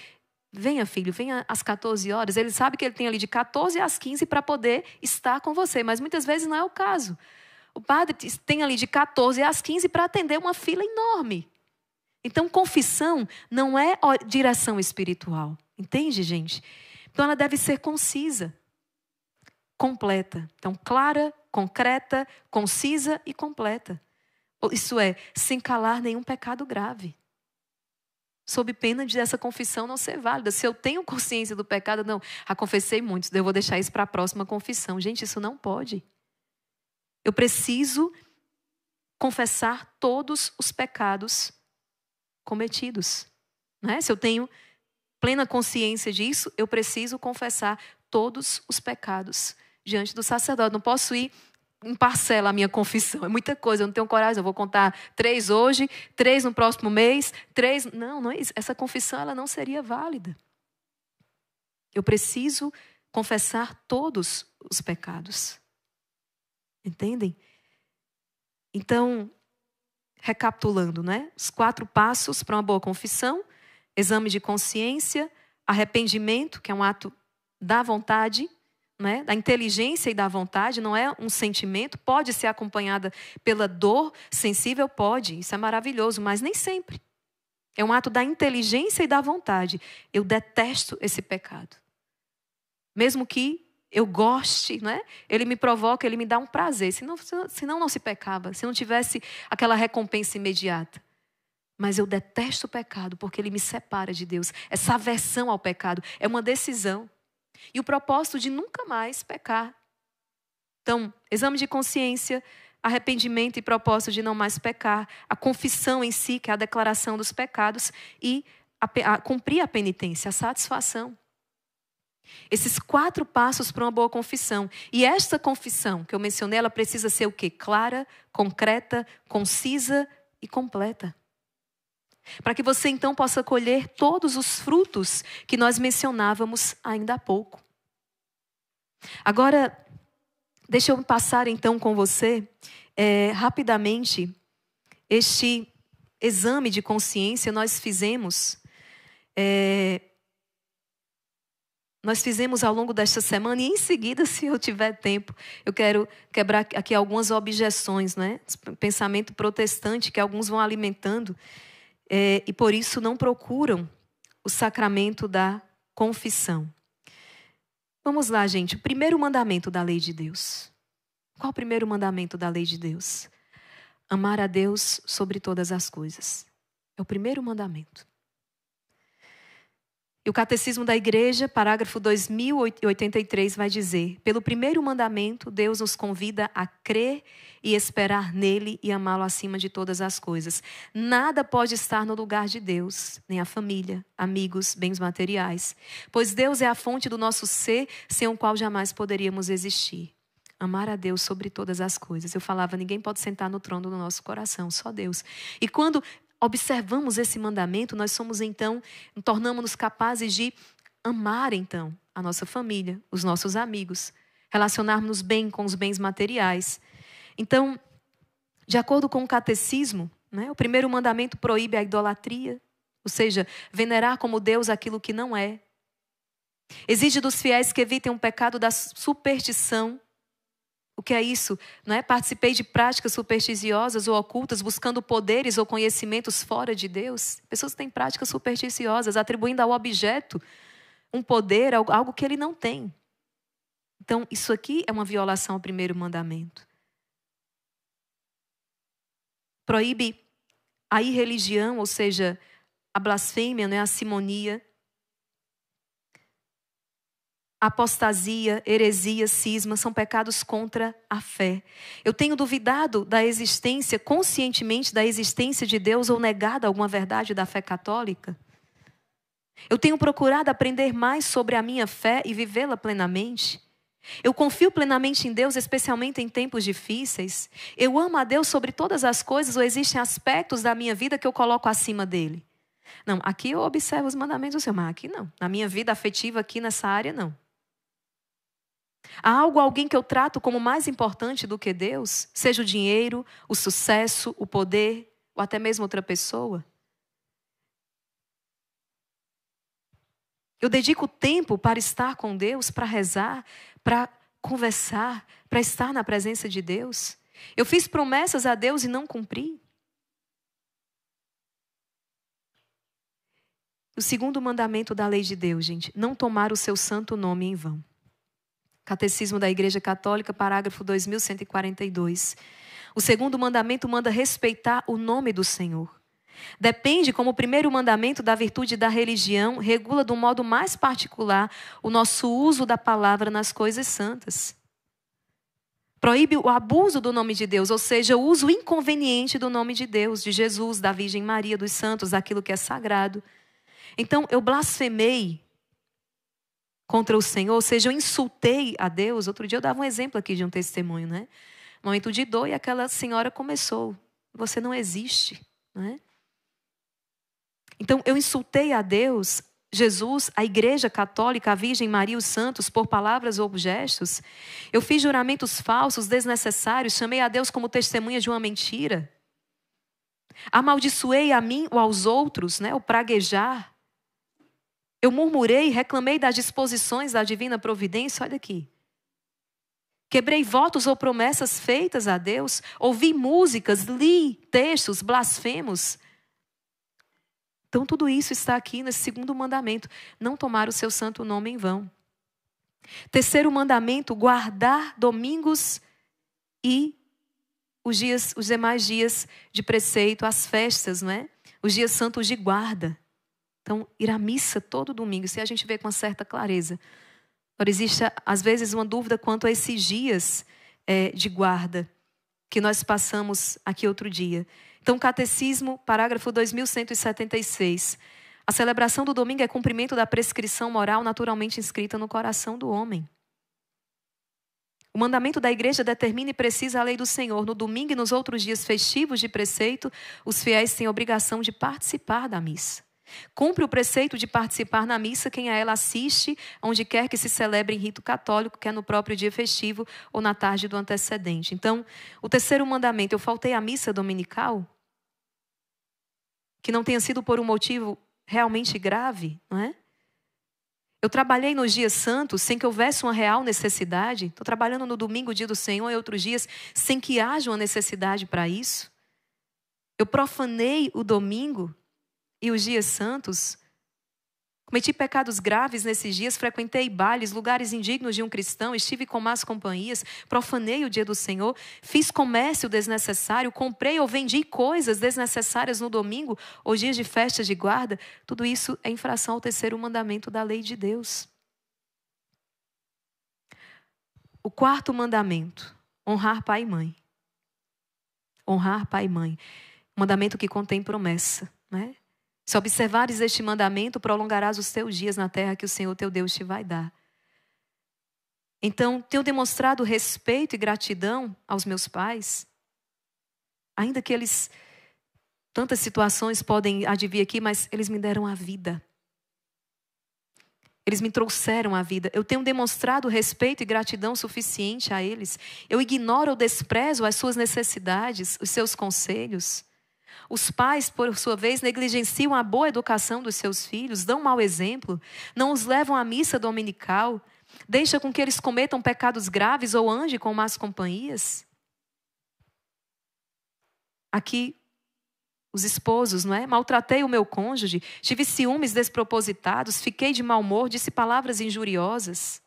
Venha, filho, venha às 14 horas. Ele sabe que ele tem ali de 14 às 15 para poder estar com você, mas muitas vezes não é o caso. O padre tem ali de 14 às 15 para atender uma fila enorme. Então, confissão não é direção espiritual. Entende, gente? Então, ela deve ser concisa, completa. Então, clara, concreta, concisa e completa. Isso é, sem calar nenhum pecado grave. Sob pena de essa confissão não ser válida. Se eu tenho consciência do pecado, não, a ah, confessei muitos, eu vou deixar isso para a próxima confissão. Gente, isso não pode. Eu preciso confessar todos os pecados cometidos. Né? Se eu tenho plena consciência disso, eu preciso confessar todos os pecados diante do sacerdote. Não posso ir em parcela a minha confissão. É muita coisa, eu não tenho coragem, eu vou contar três hoje, três no próximo mês, três. Não, não é isso. Essa confissão ela não seria válida. Eu preciso confessar todos os pecados. Entendem? Então, recapitulando, né? Os quatro passos para uma boa confissão: exame de consciência, arrependimento, que é um ato da vontade, né, da inteligência e da vontade, não é um sentimento, pode ser acompanhada pela dor sensível, pode, isso é maravilhoso, mas nem sempre. É um ato da inteligência e da vontade. Eu detesto esse pecado. Mesmo que eu goste, né? Ele me provoca, ele me dá um prazer. Senão, senão não se pecava, se não tivesse aquela recompensa imediata. Mas eu detesto o pecado porque ele me separa de Deus. Essa aversão ao pecado é uma decisão e o propósito de nunca mais pecar. Então, exame de consciência, arrependimento e propósito de não mais pecar, a confissão em si, que é a declaração dos pecados, e a, a, cumprir a penitência, a satisfação. Esses quatro passos para uma boa confissão. E esta confissão que eu mencionei, ela precisa ser o quê? Clara, concreta, concisa e completa para que você então possa colher todos os frutos que nós mencionávamos ainda há pouco. Agora, deixa eu passar então com você é, rapidamente este exame de consciência nós fizemos. É, nós fizemos ao longo desta semana e em seguida, se eu tiver tempo, eu quero quebrar aqui algumas objeções, né? Pensamento protestante que alguns vão alimentando é, e por isso não procuram o sacramento da confissão. Vamos lá, gente. O primeiro mandamento da lei de Deus. Qual o primeiro mandamento da lei de Deus? Amar a Deus sobre todas as coisas. É o primeiro mandamento. E o Catecismo da Igreja, parágrafo 2083, vai dizer: pelo primeiro mandamento, Deus nos convida a crer e esperar nele e amá-lo acima de todas as coisas. Nada pode estar no lugar de Deus, nem a família, amigos, bens materiais, pois Deus é a fonte do nosso ser, sem o qual jamais poderíamos existir. Amar a Deus sobre todas as coisas. Eu falava, ninguém pode sentar no trono do nosso coração, só Deus. E quando observamos esse mandamento, nós somos então, tornamos-nos capazes de amar então a nossa família, os nossos amigos, relacionarmos-nos bem com os bens materiais. Então, de acordo com o catecismo, né, o primeiro mandamento proíbe a idolatria, ou seja, venerar como Deus aquilo que não é. Exige dos fiéis que evitem o pecado da superstição, o que é isso? Não é? Participei de práticas supersticiosas ou ocultas, buscando poderes ou conhecimentos fora de Deus. Pessoas têm práticas supersticiosas, atribuindo ao objeto um poder, algo que ele não tem. Então, isso aqui é uma violação ao primeiro mandamento. Proíbe a irreligião, ou seja, a blasfêmia, né? a simonia. Apostasia, heresia, cisma são pecados contra a fé. Eu tenho duvidado da existência, conscientemente, da existência de Deus ou negado alguma verdade da fé católica? Eu tenho procurado aprender mais sobre a minha fé e vivê-la plenamente? Eu confio plenamente em Deus, especialmente em tempos difíceis? Eu amo a Deus sobre todas as coisas ou existem aspectos da minha vida que eu coloco acima dele? Não, aqui eu observo os mandamentos do Senhor, mas aqui não. Na minha vida afetiva, aqui nessa área, não. Há algo, alguém que eu trato como mais importante do que Deus? Seja o dinheiro, o sucesso, o poder, ou até mesmo outra pessoa? Eu dedico tempo para estar com Deus, para rezar, para conversar, para estar na presença de Deus. Eu fiz promessas a Deus e não cumpri. O segundo mandamento da lei de Deus, gente, não tomar o seu santo nome em vão. Catecismo da Igreja Católica, parágrafo 2142. O segundo mandamento manda respeitar o nome do Senhor. Depende, como o primeiro mandamento da virtude da religião, regula do modo mais particular o nosso uso da palavra nas coisas santas. Proíbe o abuso do nome de Deus, ou seja, o uso inconveniente do nome de Deus, de Jesus, da Virgem Maria, dos santos, daquilo que é sagrado. Então, eu blasfemei contra o Senhor, ou seja, eu insultei a Deus. Outro dia eu dava um exemplo aqui de um testemunho, né? momento de dor, e aquela senhora começou: Você não existe, né? Então, eu insultei a Deus, Jesus, a Igreja Católica, a Virgem Maria, os santos, por palavras ou gestos. Eu fiz juramentos falsos, desnecessários, chamei a Deus como testemunha de uma mentira. Amaldiçoei a mim ou aos outros, né? O praguejar. Eu murmurei, reclamei das disposições da divina providência, olha aqui. Quebrei votos ou promessas feitas a Deus, ouvi músicas, li textos blasfemos. Então, tudo isso está aqui nesse segundo mandamento: não tomar o seu santo nome em vão. Terceiro mandamento: guardar domingos e os dias, os demais dias de preceito, as festas, não é? Os dias santos de guarda. Então, ir à missa todo domingo, se a gente vê com certa clareza. Agora, existe, às vezes, uma dúvida quanto a esses dias é, de guarda que nós passamos aqui outro dia. Então, Catecismo, parágrafo 2176. A celebração do domingo é cumprimento da prescrição moral naturalmente inscrita no coração do homem. O mandamento da igreja determina e precisa a lei do Senhor. No domingo e nos outros dias festivos de preceito, os fiéis têm obrigação de participar da missa. Cumpre o preceito de participar na missa quem a ela assiste, onde quer que se celebre em rito católico, quer no próprio dia festivo ou na tarde do antecedente. Então, o terceiro mandamento, eu faltei à missa dominical? Que não tenha sido por um motivo realmente grave, não é? Eu trabalhei nos dias santos sem que houvesse uma real necessidade. Estou trabalhando no domingo, dia do Senhor, e outros dias sem que haja uma necessidade para isso. Eu profanei o domingo e os dias santos. Cometi pecados graves nesses dias, frequentei bailes, lugares indignos de um cristão, estive com más companhias, profanei o dia do Senhor, fiz comércio desnecessário, comprei ou vendi coisas desnecessárias no domingo ou dias de festa de guarda. Tudo isso é infração ao terceiro mandamento da lei de Deus. O quarto mandamento: honrar pai e mãe. Honrar pai e mãe. Mandamento que contém promessa, né? Se observares este mandamento, prolongarás os teus dias na terra que o Senhor teu Deus te vai dar. Então, tenho demonstrado respeito e gratidão aos meus pais, ainda que eles tantas situações podem advir aqui, mas eles me deram a vida. Eles me trouxeram a vida. Eu tenho demonstrado respeito e gratidão suficiente a eles. Eu ignoro ou desprezo as suas necessidades, os seus conselhos. Os pais, por sua vez, negligenciam a boa educação dos seus filhos, dão mau exemplo, não os levam à missa dominical, deixa com que eles cometam pecados graves ou ande com más companhias. Aqui os esposos, não é? Maltratei o meu cônjuge, tive ciúmes despropositados, fiquei de mau humor, disse palavras injuriosas.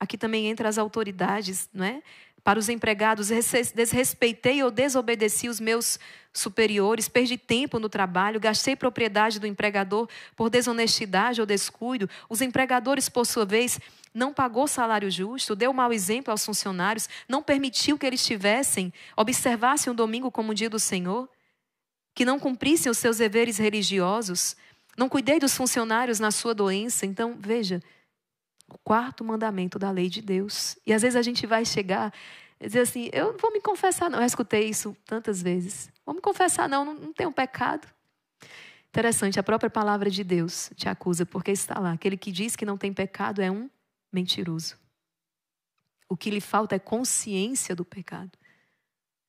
Aqui também entra as autoridades, não é? para os empregados, desrespeitei ou desobedeci os meus superiores, perdi tempo no trabalho, gastei propriedade do empregador por desonestidade ou descuido. Os empregadores, por sua vez, não pagou salário justo, deu mau exemplo aos funcionários, não permitiu que eles tivessem, observassem o domingo como o dia do Senhor, que não cumprissem os seus deveres religiosos, não cuidei dos funcionários na sua doença. Então, veja, o quarto mandamento da lei de Deus. E às vezes a gente vai chegar e dizer assim: eu não vou me confessar, não. Eu escutei isso tantas vezes. Vou me confessar, não, não, não tenho pecado. Interessante, a própria palavra de Deus te acusa, porque está lá: aquele que diz que não tem pecado é um mentiroso. O que lhe falta é consciência do pecado.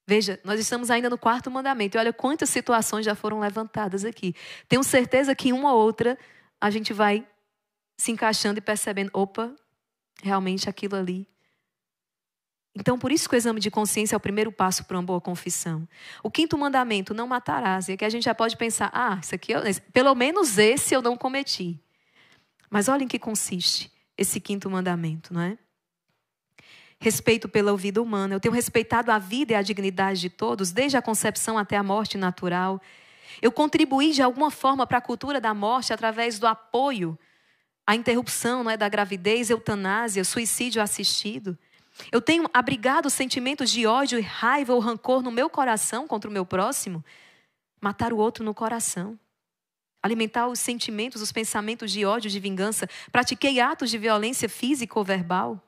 Veja, nós estamos ainda no quarto mandamento e olha quantas situações já foram levantadas aqui. Tenho certeza que uma ou outra a gente vai se encaixando e percebendo: opa, realmente aquilo ali. Então, por isso que o exame de consciência é o primeiro passo para uma boa confissão. O quinto mandamento, não matarás. E aqui a gente já pode pensar: ah, isso aqui, eu, pelo menos esse eu não cometi. Mas olha em que consiste esse quinto mandamento, não é? Respeito pela vida humana. Eu tenho respeitado a vida e a dignidade de todos, desde a concepção até a morte natural. Eu contribuí de alguma forma para a cultura da morte através do apoio a interrupção não é, da gravidez, eutanásia, suicídio assistido. Eu tenho abrigado sentimentos de ódio, e raiva ou rancor no meu coração contra o meu próximo. Matar o outro no coração. Alimentar os sentimentos, os pensamentos de ódio, de vingança. Pratiquei atos de violência física ou verbal.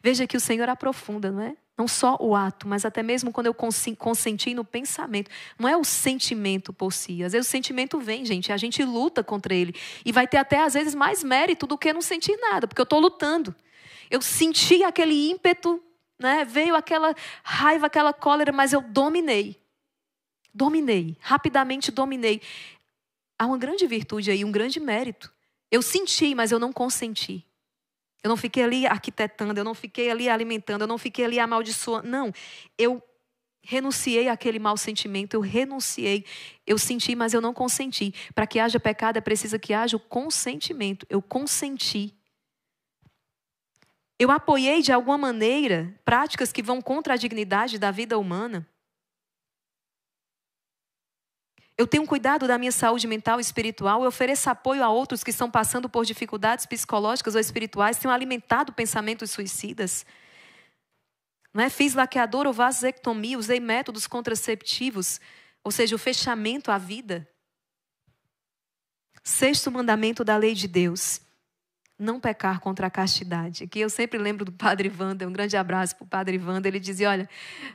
Veja que o Senhor aprofunda, não é? Não só o ato, mas até mesmo quando eu consenti no pensamento. Não é o sentimento por si. Às vezes o sentimento vem, gente, a gente luta contra ele. E vai ter até, às vezes, mais mérito do que não sentir nada, porque eu estou lutando. Eu senti aquele ímpeto, né? veio aquela raiva, aquela cólera, mas eu dominei. Dominei, rapidamente dominei. Há uma grande virtude aí, um grande mérito. Eu senti, mas eu não consenti. Eu não fiquei ali arquitetando, eu não fiquei ali alimentando, eu não fiquei ali amaldiçoando. Não, eu renunciei àquele mau sentimento, eu renunciei, eu senti, mas eu não consenti. Para que haja pecado, é preciso que haja o consentimento. Eu consenti. Eu apoiei de alguma maneira práticas que vão contra a dignidade da vida humana. Eu tenho cuidado da minha saúde mental e espiritual, eu ofereço apoio a outros que estão passando por dificuldades psicológicas ou espirituais, tenho alimentado pensamentos suicidas. Não é? Fiz laqueador ou vasectomia, usei métodos contraceptivos, ou seja, o fechamento à vida. Sexto mandamento da lei de Deus não pecar contra a castidade. Que eu sempre lembro do Padre Wanda, um grande abraço para o Padre Wanda. Ele dizia: olha,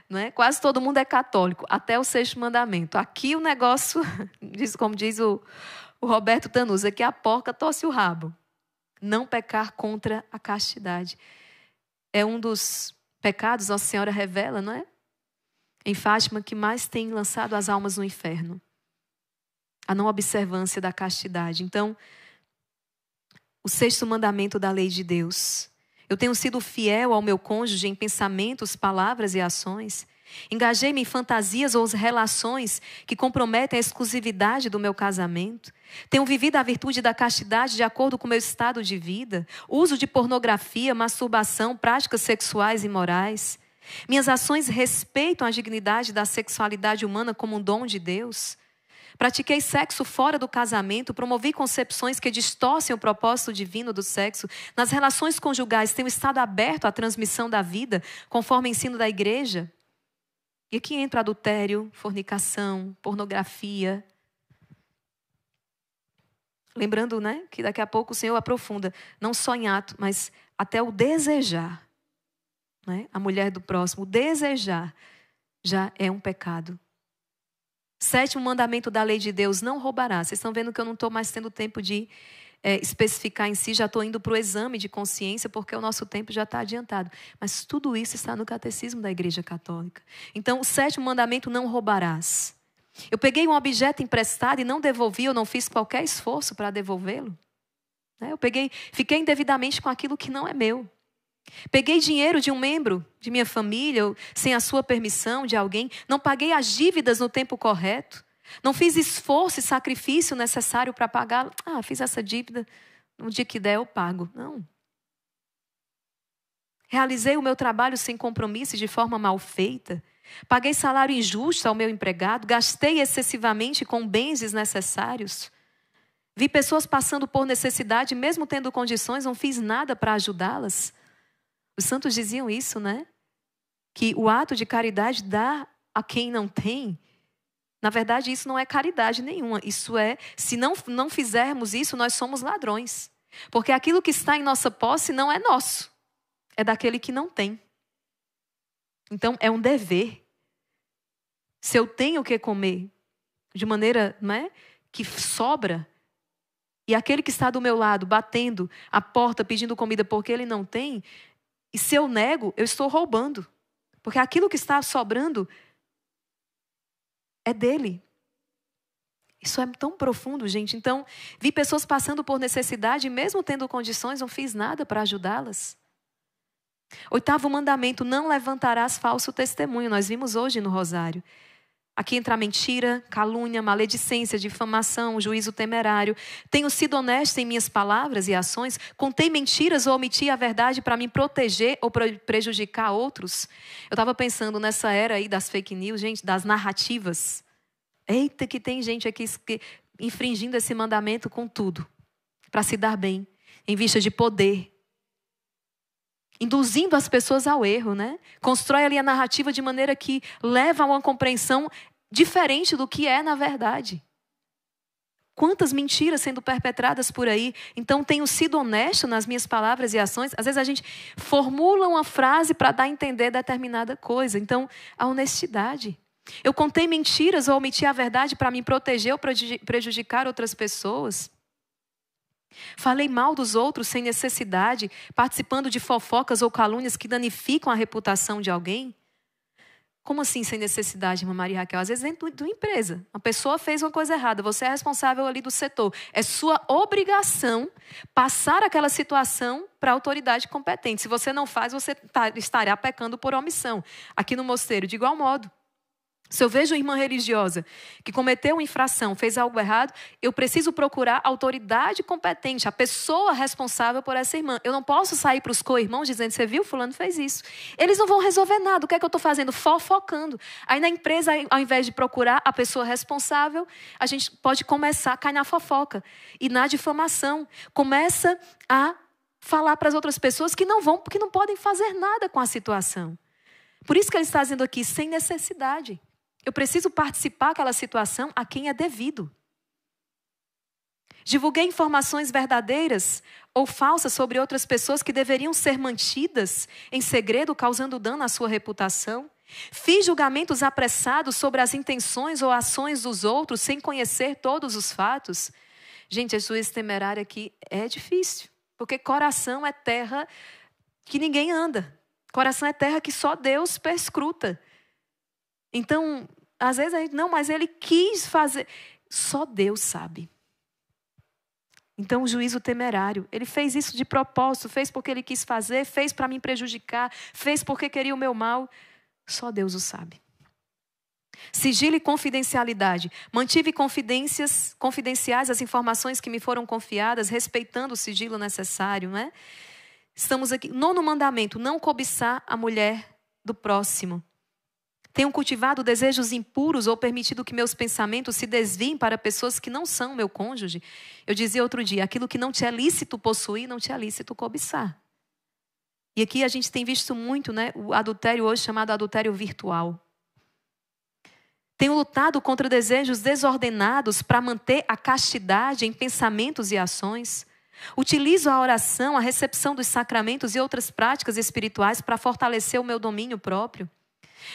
não é? quase todo mundo é católico, até o sexto mandamento. Aqui o negócio, diz, como diz o, o Roberto Tanusa, é que a porca torce o rabo. Não pecar contra a castidade. É um dos pecados, Nossa Senhora revela, não é? Em Fátima, que mais tem lançado as almas no inferno. A não observância da castidade. Então, o sexto mandamento da lei de Deus. Eu tenho sido fiel ao meu cônjuge em pensamentos, palavras e ações. Engajei-me em fantasias ou relações que comprometem a exclusividade do meu casamento. Tenho vivido a virtude da castidade de acordo com meu estado de vida. Uso de pornografia, masturbação, práticas sexuais imorais. Minhas ações respeitam a dignidade da sexualidade humana como um dom de Deus. Pratiquei sexo fora do casamento, promovi concepções que distorcem o propósito divino do sexo. Nas relações conjugais, tenho estado aberto à transmissão da vida, conforme ensino da igreja. E aqui entra adultério, fornicação, pornografia. Lembrando, né, que daqui a pouco o Senhor aprofunda, não só em ato, mas até o desejar, né, a mulher do próximo, o desejar já é um pecado Sétimo mandamento da lei de Deus: não roubará. Vocês estão vendo que eu não estou mais tendo tempo de é, especificar em si, já estou indo para o exame de consciência, porque o nosso tempo já está adiantado. Mas tudo isso está no catecismo da Igreja Católica. Então, o sétimo mandamento: não roubarás. Eu peguei um objeto emprestado e não devolvi, eu não fiz qualquer esforço para devolvê-lo. Né? Eu peguei, fiquei indevidamente com aquilo que não é meu. Peguei dinheiro de um membro de minha família sem a sua permissão, de alguém. Não paguei as dívidas no tempo correto. Não fiz esforço e sacrifício necessário para pagá-lo. Ah, fiz essa dívida. No dia que der, eu pago. Não. Realizei o meu trabalho sem compromisso e de forma mal feita. Paguei salário injusto ao meu empregado. Gastei excessivamente com bens desnecessários. Vi pessoas passando por necessidade, mesmo tendo condições, não fiz nada para ajudá-las. Os santos diziam isso, né? Que o ato de caridade dá a quem não tem. Na verdade, isso não é caridade nenhuma. Isso é, se não, não fizermos isso, nós somos ladrões. Porque aquilo que está em nossa posse não é nosso, é daquele que não tem. Então, é um dever. Se eu tenho o que comer de maneira né, que sobra, e aquele que está do meu lado batendo a porta pedindo comida porque ele não tem, e se eu nego, eu estou roubando. Porque aquilo que está sobrando é dele. Isso é tão profundo, gente. Então, vi pessoas passando por necessidade, e mesmo tendo condições, não fiz nada para ajudá-las. Oitavo mandamento: não levantarás falso testemunho. Nós vimos hoje no Rosário. Aqui entra a mentira, calúnia, maledicência, difamação, juízo temerário. Tenho sido honesta em minhas palavras e ações? Contei mentiras ou omiti a verdade para me proteger ou prejudicar outros? Eu estava pensando nessa era aí das fake news, gente, das narrativas. Eita, que tem gente aqui infringindo esse mandamento com tudo, para se dar bem, em vista de poder, induzindo as pessoas ao erro, né? Constrói ali a narrativa de maneira que leva a uma compreensão diferente do que é na verdade. Quantas mentiras sendo perpetradas por aí. Então, tenho sido honesto nas minhas palavras e ações. Às vezes, a gente formula uma frase para dar a entender determinada coisa. Então, a honestidade. Eu contei mentiras ou omiti a verdade para me proteger ou prejudicar outras pessoas. Falei mal dos outros sem necessidade, participando de fofocas ou calúnias que danificam a reputação de alguém? Como assim sem necessidade, irmã Maria Raquel? Às vezes dentro de uma empresa. Uma pessoa fez uma coisa errada, você é responsável ali do setor. É sua obrigação passar aquela situação para a autoridade competente. Se você não faz, você tá, estará pecando por omissão. Aqui no mosteiro, de igual modo. Se eu vejo uma irmã religiosa que cometeu uma infração, fez algo errado, eu preciso procurar a autoridade competente, a pessoa responsável por essa irmã. Eu não posso sair para os co-irmãos dizendo: Você viu, Fulano fez isso. Eles não vão resolver nada. O que é que eu estou fazendo? Fofocando. Aí na empresa, ao invés de procurar a pessoa responsável, a gente pode começar a cair na fofoca e na difamação. Começa a falar para as outras pessoas que não vão, porque não podem fazer nada com a situação. Por isso que ele está dizendo aqui, sem necessidade. Eu preciso participar aquela situação a quem é devido. Divulguei informações verdadeiras ou falsas sobre outras pessoas que deveriam ser mantidas em segredo, causando dano à sua reputação. Fiz julgamentos apressados sobre as intenções ou ações dos outros sem conhecer todos os fatos. Gente, a juíza temerária aqui é difícil, porque coração é terra que ninguém anda. Coração é terra que só Deus perscruta. Então, às vezes a gente, não, mas ele quis fazer. Só Deus sabe. Então, o juízo temerário. Ele fez isso de propósito, fez porque ele quis fazer, fez para me prejudicar, fez porque queria o meu mal. Só Deus o sabe. Sigilo e confidencialidade. Mantive confidências, confidenciais as informações que me foram confiadas, respeitando o sigilo necessário, né? Estamos aqui. Nono mandamento: não cobiçar a mulher do próximo. Tenho cultivado desejos impuros ou permitido que meus pensamentos se desviem para pessoas que não são meu cônjuge. Eu dizia outro dia: aquilo que não te é lícito possuir, não te é lícito cobiçar. E aqui a gente tem visto muito né, o adultério hoje chamado adultério virtual. Tenho lutado contra desejos desordenados para manter a castidade em pensamentos e ações. Utilizo a oração, a recepção dos sacramentos e outras práticas espirituais para fortalecer o meu domínio próprio.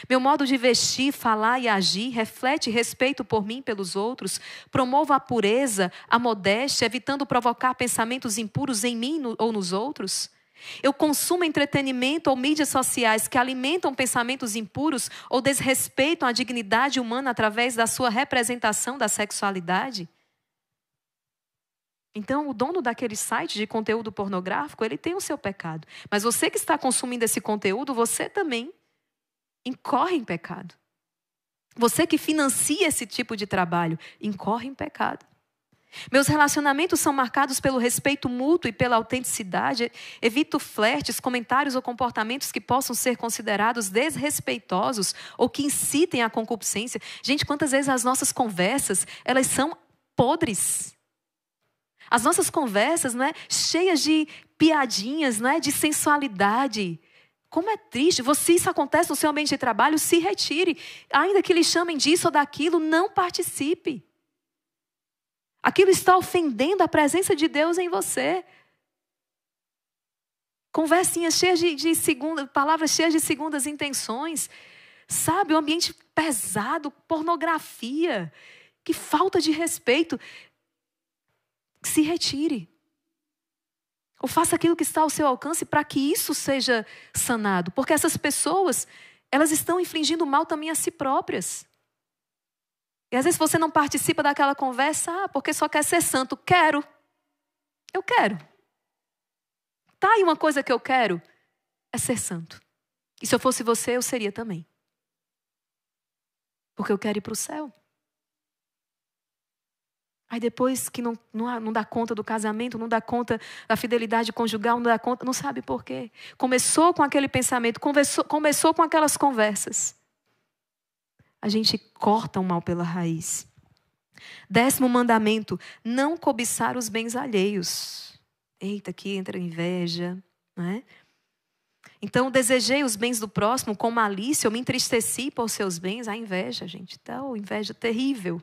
Meu modo de vestir, falar e agir reflete respeito por mim e pelos outros. promove a pureza, a modéstia, evitando provocar pensamentos impuros em mim ou nos outros. Eu consumo entretenimento ou mídias sociais que alimentam pensamentos impuros ou desrespeitam a dignidade humana através da sua representação da sexualidade? Então, o dono daquele site de conteúdo pornográfico, ele tem o seu pecado. Mas você que está consumindo esse conteúdo, você também incorre em pecado. Você que financia esse tipo de trabalho, incorre em pecado. Meus relacionamentos são marcados pelo respeito mútuo e pela autenticidade. Evito flertes, comentários ou comportamentos que possam ser considerados desrespeitosos ou que incitem à concupiscência. Gente, quantas vezes as nossas conversas, elas são podres. As nossas conversas, né, cheias de piadinhas, né, de sensualidade, como é triste, Você isso acontece no seu ambiente de trabalho, se retire. Ainda que lhe chamem disso ou daquilo, não participe. Aquilo está ofendendo a presença de Deus em você. Conversinhas cheias de, de segunda, palavras cheias de segundas intenções. Sabe, o um ambiente pesado, pornografia, que falta de respeito. Se retire. Ou faça aquilo que está ao seu alcance para que isso seja sanado. Porque essas pessoas, elas estão infligindo mal também a si próprias. E às vezes você não participa daquela conversa, ah, porque só quer ser santo. Quero. Eu quero. Tá aí uma coisa que eu quero é ser santo. E se eu fosse você, eu seria também. Porque eu quero ir para o céu. Aí depois que não, não, não, dá conta do casamento, não dá conta da fidelidade conjugal, não dá conta, não sabe por quê. Começou com aquele pensamento, conversou, começou com aquelas conversas. A gente corta o mal pela raiz. Décimo mandamento: não cobiçar os bens alheios. Eita, aqui entra inveja, né? Então, desejei os bens do próximo com malícia, eu me entristeci por seus bens, a inveja, gente, Então inveja terrível.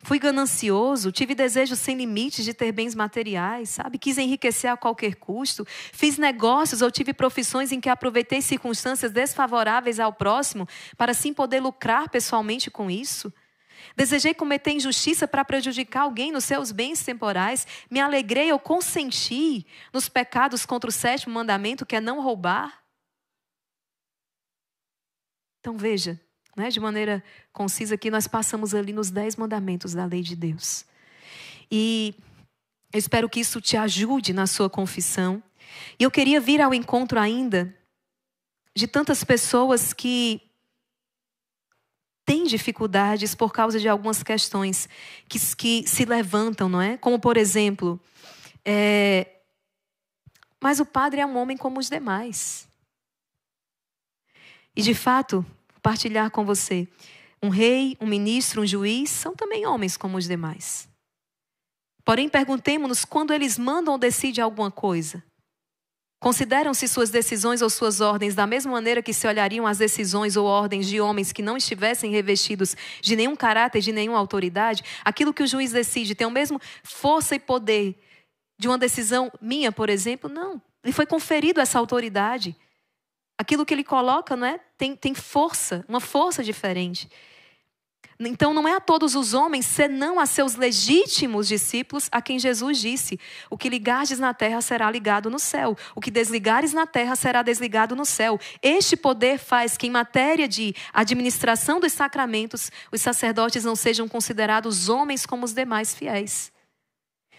Fui ganancioso, tive desejos sem limites de ter bens materiais, sabe? Quis enriquecer a qualquer custo, fiz negócios ou tive profissões em que aproveitei circunstâncias desfavoráveis ao próximo para sim poder lucrar pessoalmente com isso. Desejei cometer injustiça para prejudicar alguém nos seus bens temporais, me alegrei ou consenti nos pecados contra o sétimo mandamento, que é não roubar. Então veja, né, de maneira concisa, que nós passamos ali nos dez mandamentos da lei de Deus. E eu espero que isso te ajude na sua confissão. E eu queria vir ao encontro ainda de tantas pessoas que têm dificuldades por causa de algumas questões que, que se levantam, não é? Como, por exemplo, é, mas o padre é um homem como os demais. E, de fato, compartilhar com você. Um rei, um ministro, um juiz são também homens como os demais. Porém, perguntemos-nos quando eles mandam ou decidem alguma coisa. Consideram-se suas decisões ou suas ordens da mesma maneira que se olhariam as decisões ou ordens de homens que não estivessem revestidos de nenhum caráter, de nenhuma autoridade? Aquilo que o juiz decide tem o mesmo força e poder de uma decisão minha, por exemplo? Não. Lhe foi conferido essa autoridade aquilo que ele coloca não é tem, tem força, uma força diferente. Então não é a todos os homens, senão a seus legítimos discípulos, a quem Jesus disse: O que ligares na terra será ligado no céu, o que desligares na terra será desligado no céu. Este poder faz que, em matéria de administração dos sacramentos, os sacerdotes não sejam considerados homens como os demais fiéis.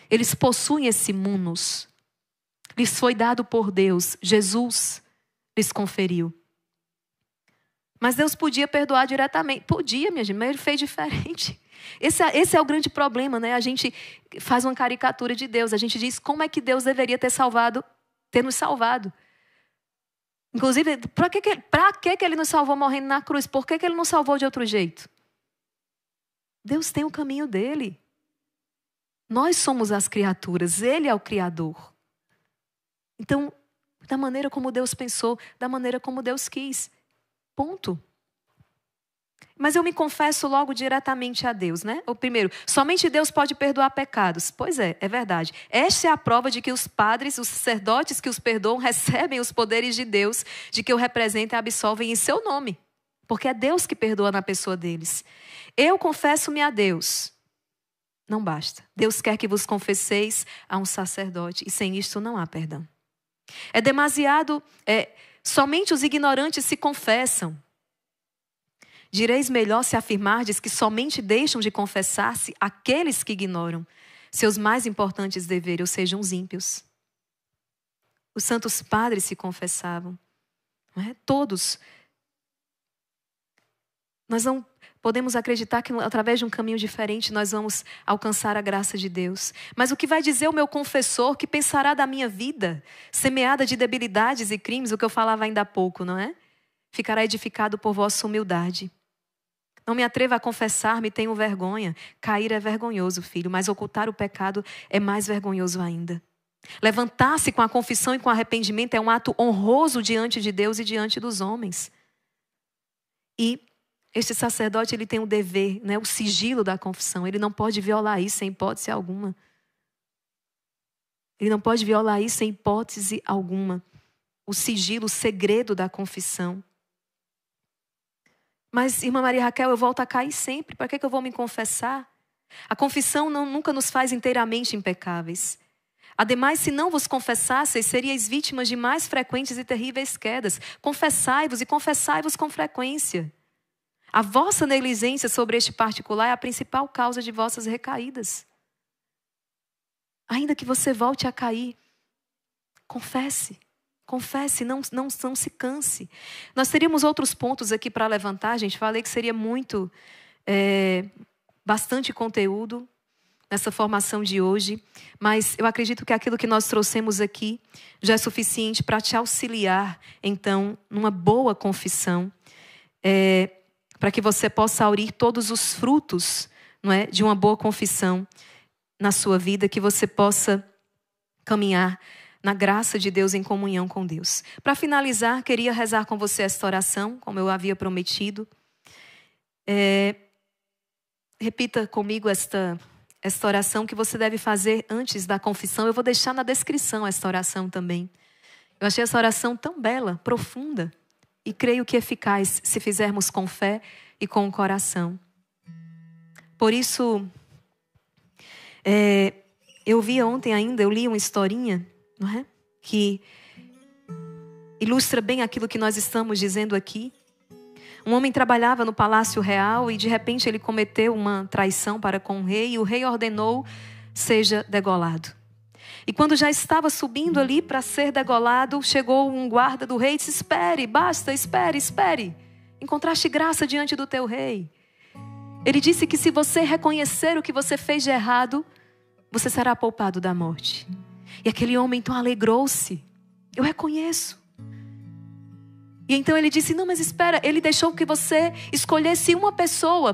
Eles possuem esse munus. Lhes foi dado por Deus, Jesus, lhes conferiu. Mas Deus podia perdoar diretamente. Podia, minha gente, mas ele fez diferente. Esse, é, esse, é o grande problema, né? A gente faz uma caricatura de Deus. A gente diz como é que Deus deveria ter salvado, ter nos salvado. Inclusive, para que, que, que ele nos salvou morrendo na cruz? Por que, que ele não salvou de outro jeito? Deus tem o caminho dele. Nós somos as criaturas, ele é o Criador. Então, da maneira como Deus pensou, da maneira como Deus quis. Ponto. Mas eu me confesso logo diretamente a Deus, né? O primeiro, somente Deus pode perdoar pecados. Pois é, é verdade. Esta é a prova de que os padres, os sacerdotes que os perdoam, recebem os poderes de Deus, de que o representam e absolvem em seu nome. Porque é Deus que perdoa na pessoa deles. Eu confesso-me a Deus. Não basta. Deus quer que vos confesseis a um sacerdote, e sem isto não há perdão. É demasiado. É, somente os ignorantes se confessam. Direis melhor se afirmardes que somente deixam de confessar-se aqueles que ignoram seus mais importantes deveres, ou sejam os ímpios. Os santos padres se confessavam. Não é? Todos. Nós não Podemos acreditar que através de um caminho diferente nós vamos alcançar a graça de Deus. Mas o que vai dizer o meu confessor que pensará da minha vida, semeada de debilidades e crimes, o que eu falava ainda há pouco, não é? Ficará edificado por vossa humildade. Não me atreva a confessar-me, tenho vergonha. Cair é vergonhoso, filho, mas ocultar o pecado é mais vergonhoso ainda. Levantar-se com a confissão e com arrependimento é um ato honroso diante de Deus e diante dos homens. E este sacerdote ele tem o dever, né, o sigilo da confissão. Ele não pode violar isso sem hipótese alguma. Ele não pode violar isso sem hipótese alguma. O sigilo, o segredo da confissão. Mas, irmã Maria Raquel, eu volto a cair sempre. Para que, que eu vou me confessar? A confissão não, nunca nos faz inteiramente impecáveis. Ademais, se não vos confessasseis, seríeis vítimas de mais frequentes e terríveis quedas. Confessai-vos e confessai-vos com frequência. A vossa negligência sobre este particular é a principal causa de vossas recaídas. Ainda que você volte a cair, confesse. Confesse, não, não, não se canse. Nós teríamos outros pontos aqui para levantar, gente. Falei que seria muito, é, bastante conteúdo nessa formação de hoje, mas eu acredito que aquilo que nós trouxemos aqui já é suficiente para te auxiliar, então, numa boa confissão. É, para que você possa aurir todos os frutos não é, de uma boa confissão na sua vida, que você possa caminhar na graça de Deus em comunhão com Deus. Para finalizar, queria rezar com você esta oração, como eu havia prometido. É, repita comigo esta, esta oração que você deve fazer antes da confissão. Eu vou deixar na descrição esta oração também. Eu achei essa oração tão bela, profunda e creio que eficaz se fizermos com fé e com o coração. Por isso, é, eu vi ontem ainda, eu li uma historinha, não é? Que ilustra bem aquilo que nós estamos dizendo aqui. Um homem trabalhava no palácio real e de repente ele cometeu uma traição para com o rei e o rei ordenou seja degolado. E quando já estava subindo ali para ser degolado, chegou um guarda do rei e disse: Espere, basta, espere, espere. Encontraste graça diante do teu rei. Ele disse que se você reconhecer o que você fez de errado, você será poupado da morte. E aquele homem então alegrou-se. Eu reconheço. E então ele disse: Não, mas espera, ele deixou que você escolhesse uma pessoa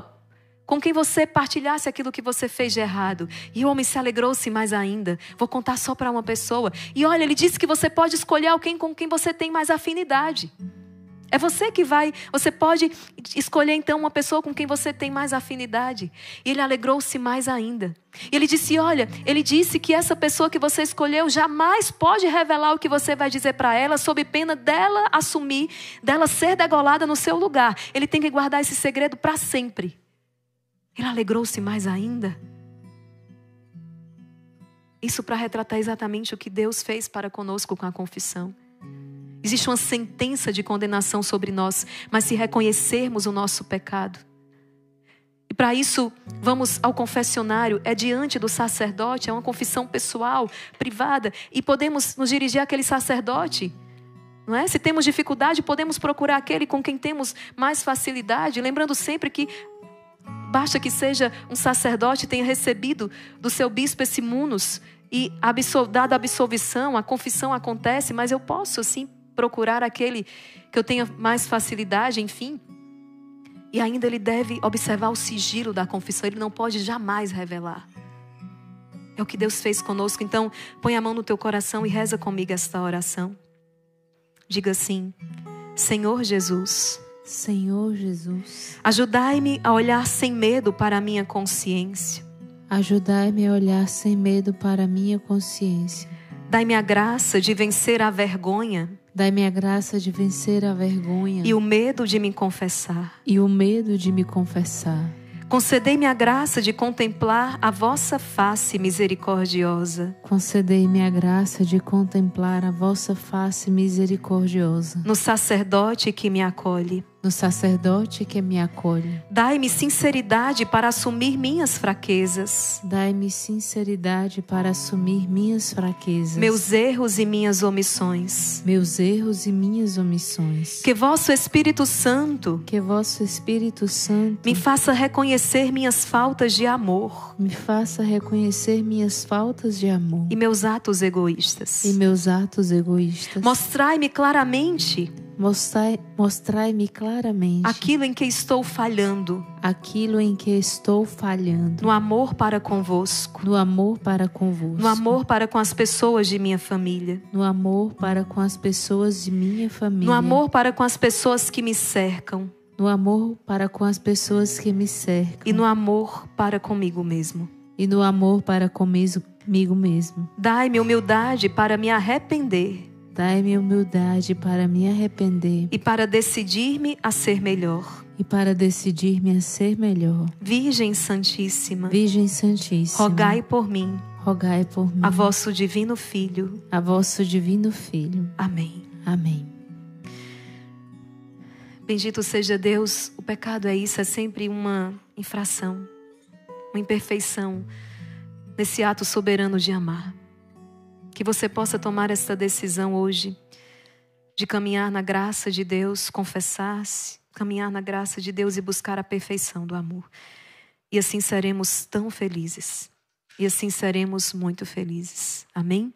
com quem você partilhasse aquilo que você fez de errado. E o homem se alegrou-se mais ainda. Vou contar só para uma pessoa. E olha, ele disse que você pode escolher alguém com quem você tem mais afinidade. É você que vai, você pode escolher então uma pessoa com quem você tem mais afinidade. E ele alegrou-se mais ainda. E ele disse: Olha, ele disse que essa pessoa que você escolheu jamais pode revelar o que você vai dizer para ela, sob pena dela assumir, dela ser degolada no seu lugar. Ele tem que guardar esse segredo para sempre. Ele alegrou-se mais ainda. Isso para retratar exatamente o que Deus fez para conosco com a confissão. Existe uma sentença de condenação sobre nós, mas se reconhecermos o nosso pecado. E para isso, vamos ao confessionário, é diante do sacerdote, é uma confissão pessoal, privada, e podemos nos dirigir àquele sacerdote. Não é? Se temos dificuldade, podemos procurar aquele com quem temos mais facilidade, lembrando sempre que Basta que seja um sacerdote tenha recebido do seu bispo esse munus e dado dada a absolvição, a confissão acontece, mas eu posso assim procurar aquele que eu tenha mais facilidade, enfim. E ainda ele deve observar o sigilo da confissão, ele não pode jamais revelar. É o que Deus fez conosco. Então, põe a mão no teu coração e reza comigo esta oração. Diga assim: Senhor Jesus, Senhor Jesus, ajudai-me a olhar sem medo para a minha consciência. Ajudai-me a olhar sem medo para a minha consciência. Dai-me a graça de vencer a vergonha. Dai-me a graça de vencer a vergonha. E o medo de me confessar. E o medo de me confessar. Concedei-me a graça de contemplar a vossa face misericordiosa. Concedei-me a graça de contemplar a vossa face misericordiosa. No sacerdote que me acolhe no sacerdote que me acolhe. Dai-me sinceridade para assumir minhas fraquezas. Dai-me sinceridade para assumir minhas fraquezas. Meus erros e minhas omissões. Meus erros e minhas omissões. Que vosso Espírito Santo, que vosso Espírito Santo me faça reconhecer minhas faltas de amor. Me faça reconhecer minhas faltas de amor. E meus atos egoístas. E meus atos egoístas. Mostrai-me claramente Mostrai-me claramente aquilo em que estou falhando. Aquilo em que estou falhando. No amor para convosco. No amor para convosco. No amor para com as pessoas de minha família. No amor para com as pessoas de minha família. No amor para com as pessoas que me cercam. No amor para com as pessoas que me cercam. E no amor para comigo mesmo. E no amor para comigo mesmo. Dai-me humildade para me arrepender Dai-me humildade para me arrepender e para decidir-me a ser melhor. E para decidir-me a ser melhor. Virgem Santíssima, Virgem Santíssima, rogai por mim. Rogai por mim. A vosso divino filho. A vosso divino filho. Amém. Amém. Bendito seja Deus, o pecado é isso, é sempre uma infração, uma imperfeição nesse ato soberano de amar. Que você possa tomar esta decisão hoje de caminhar na graça de Deus, confessar-se, caminhar na graça de Deus e buscar a perfeição do amor. E assim seremos tão felizes. E assim seremos muito felizes. Amém?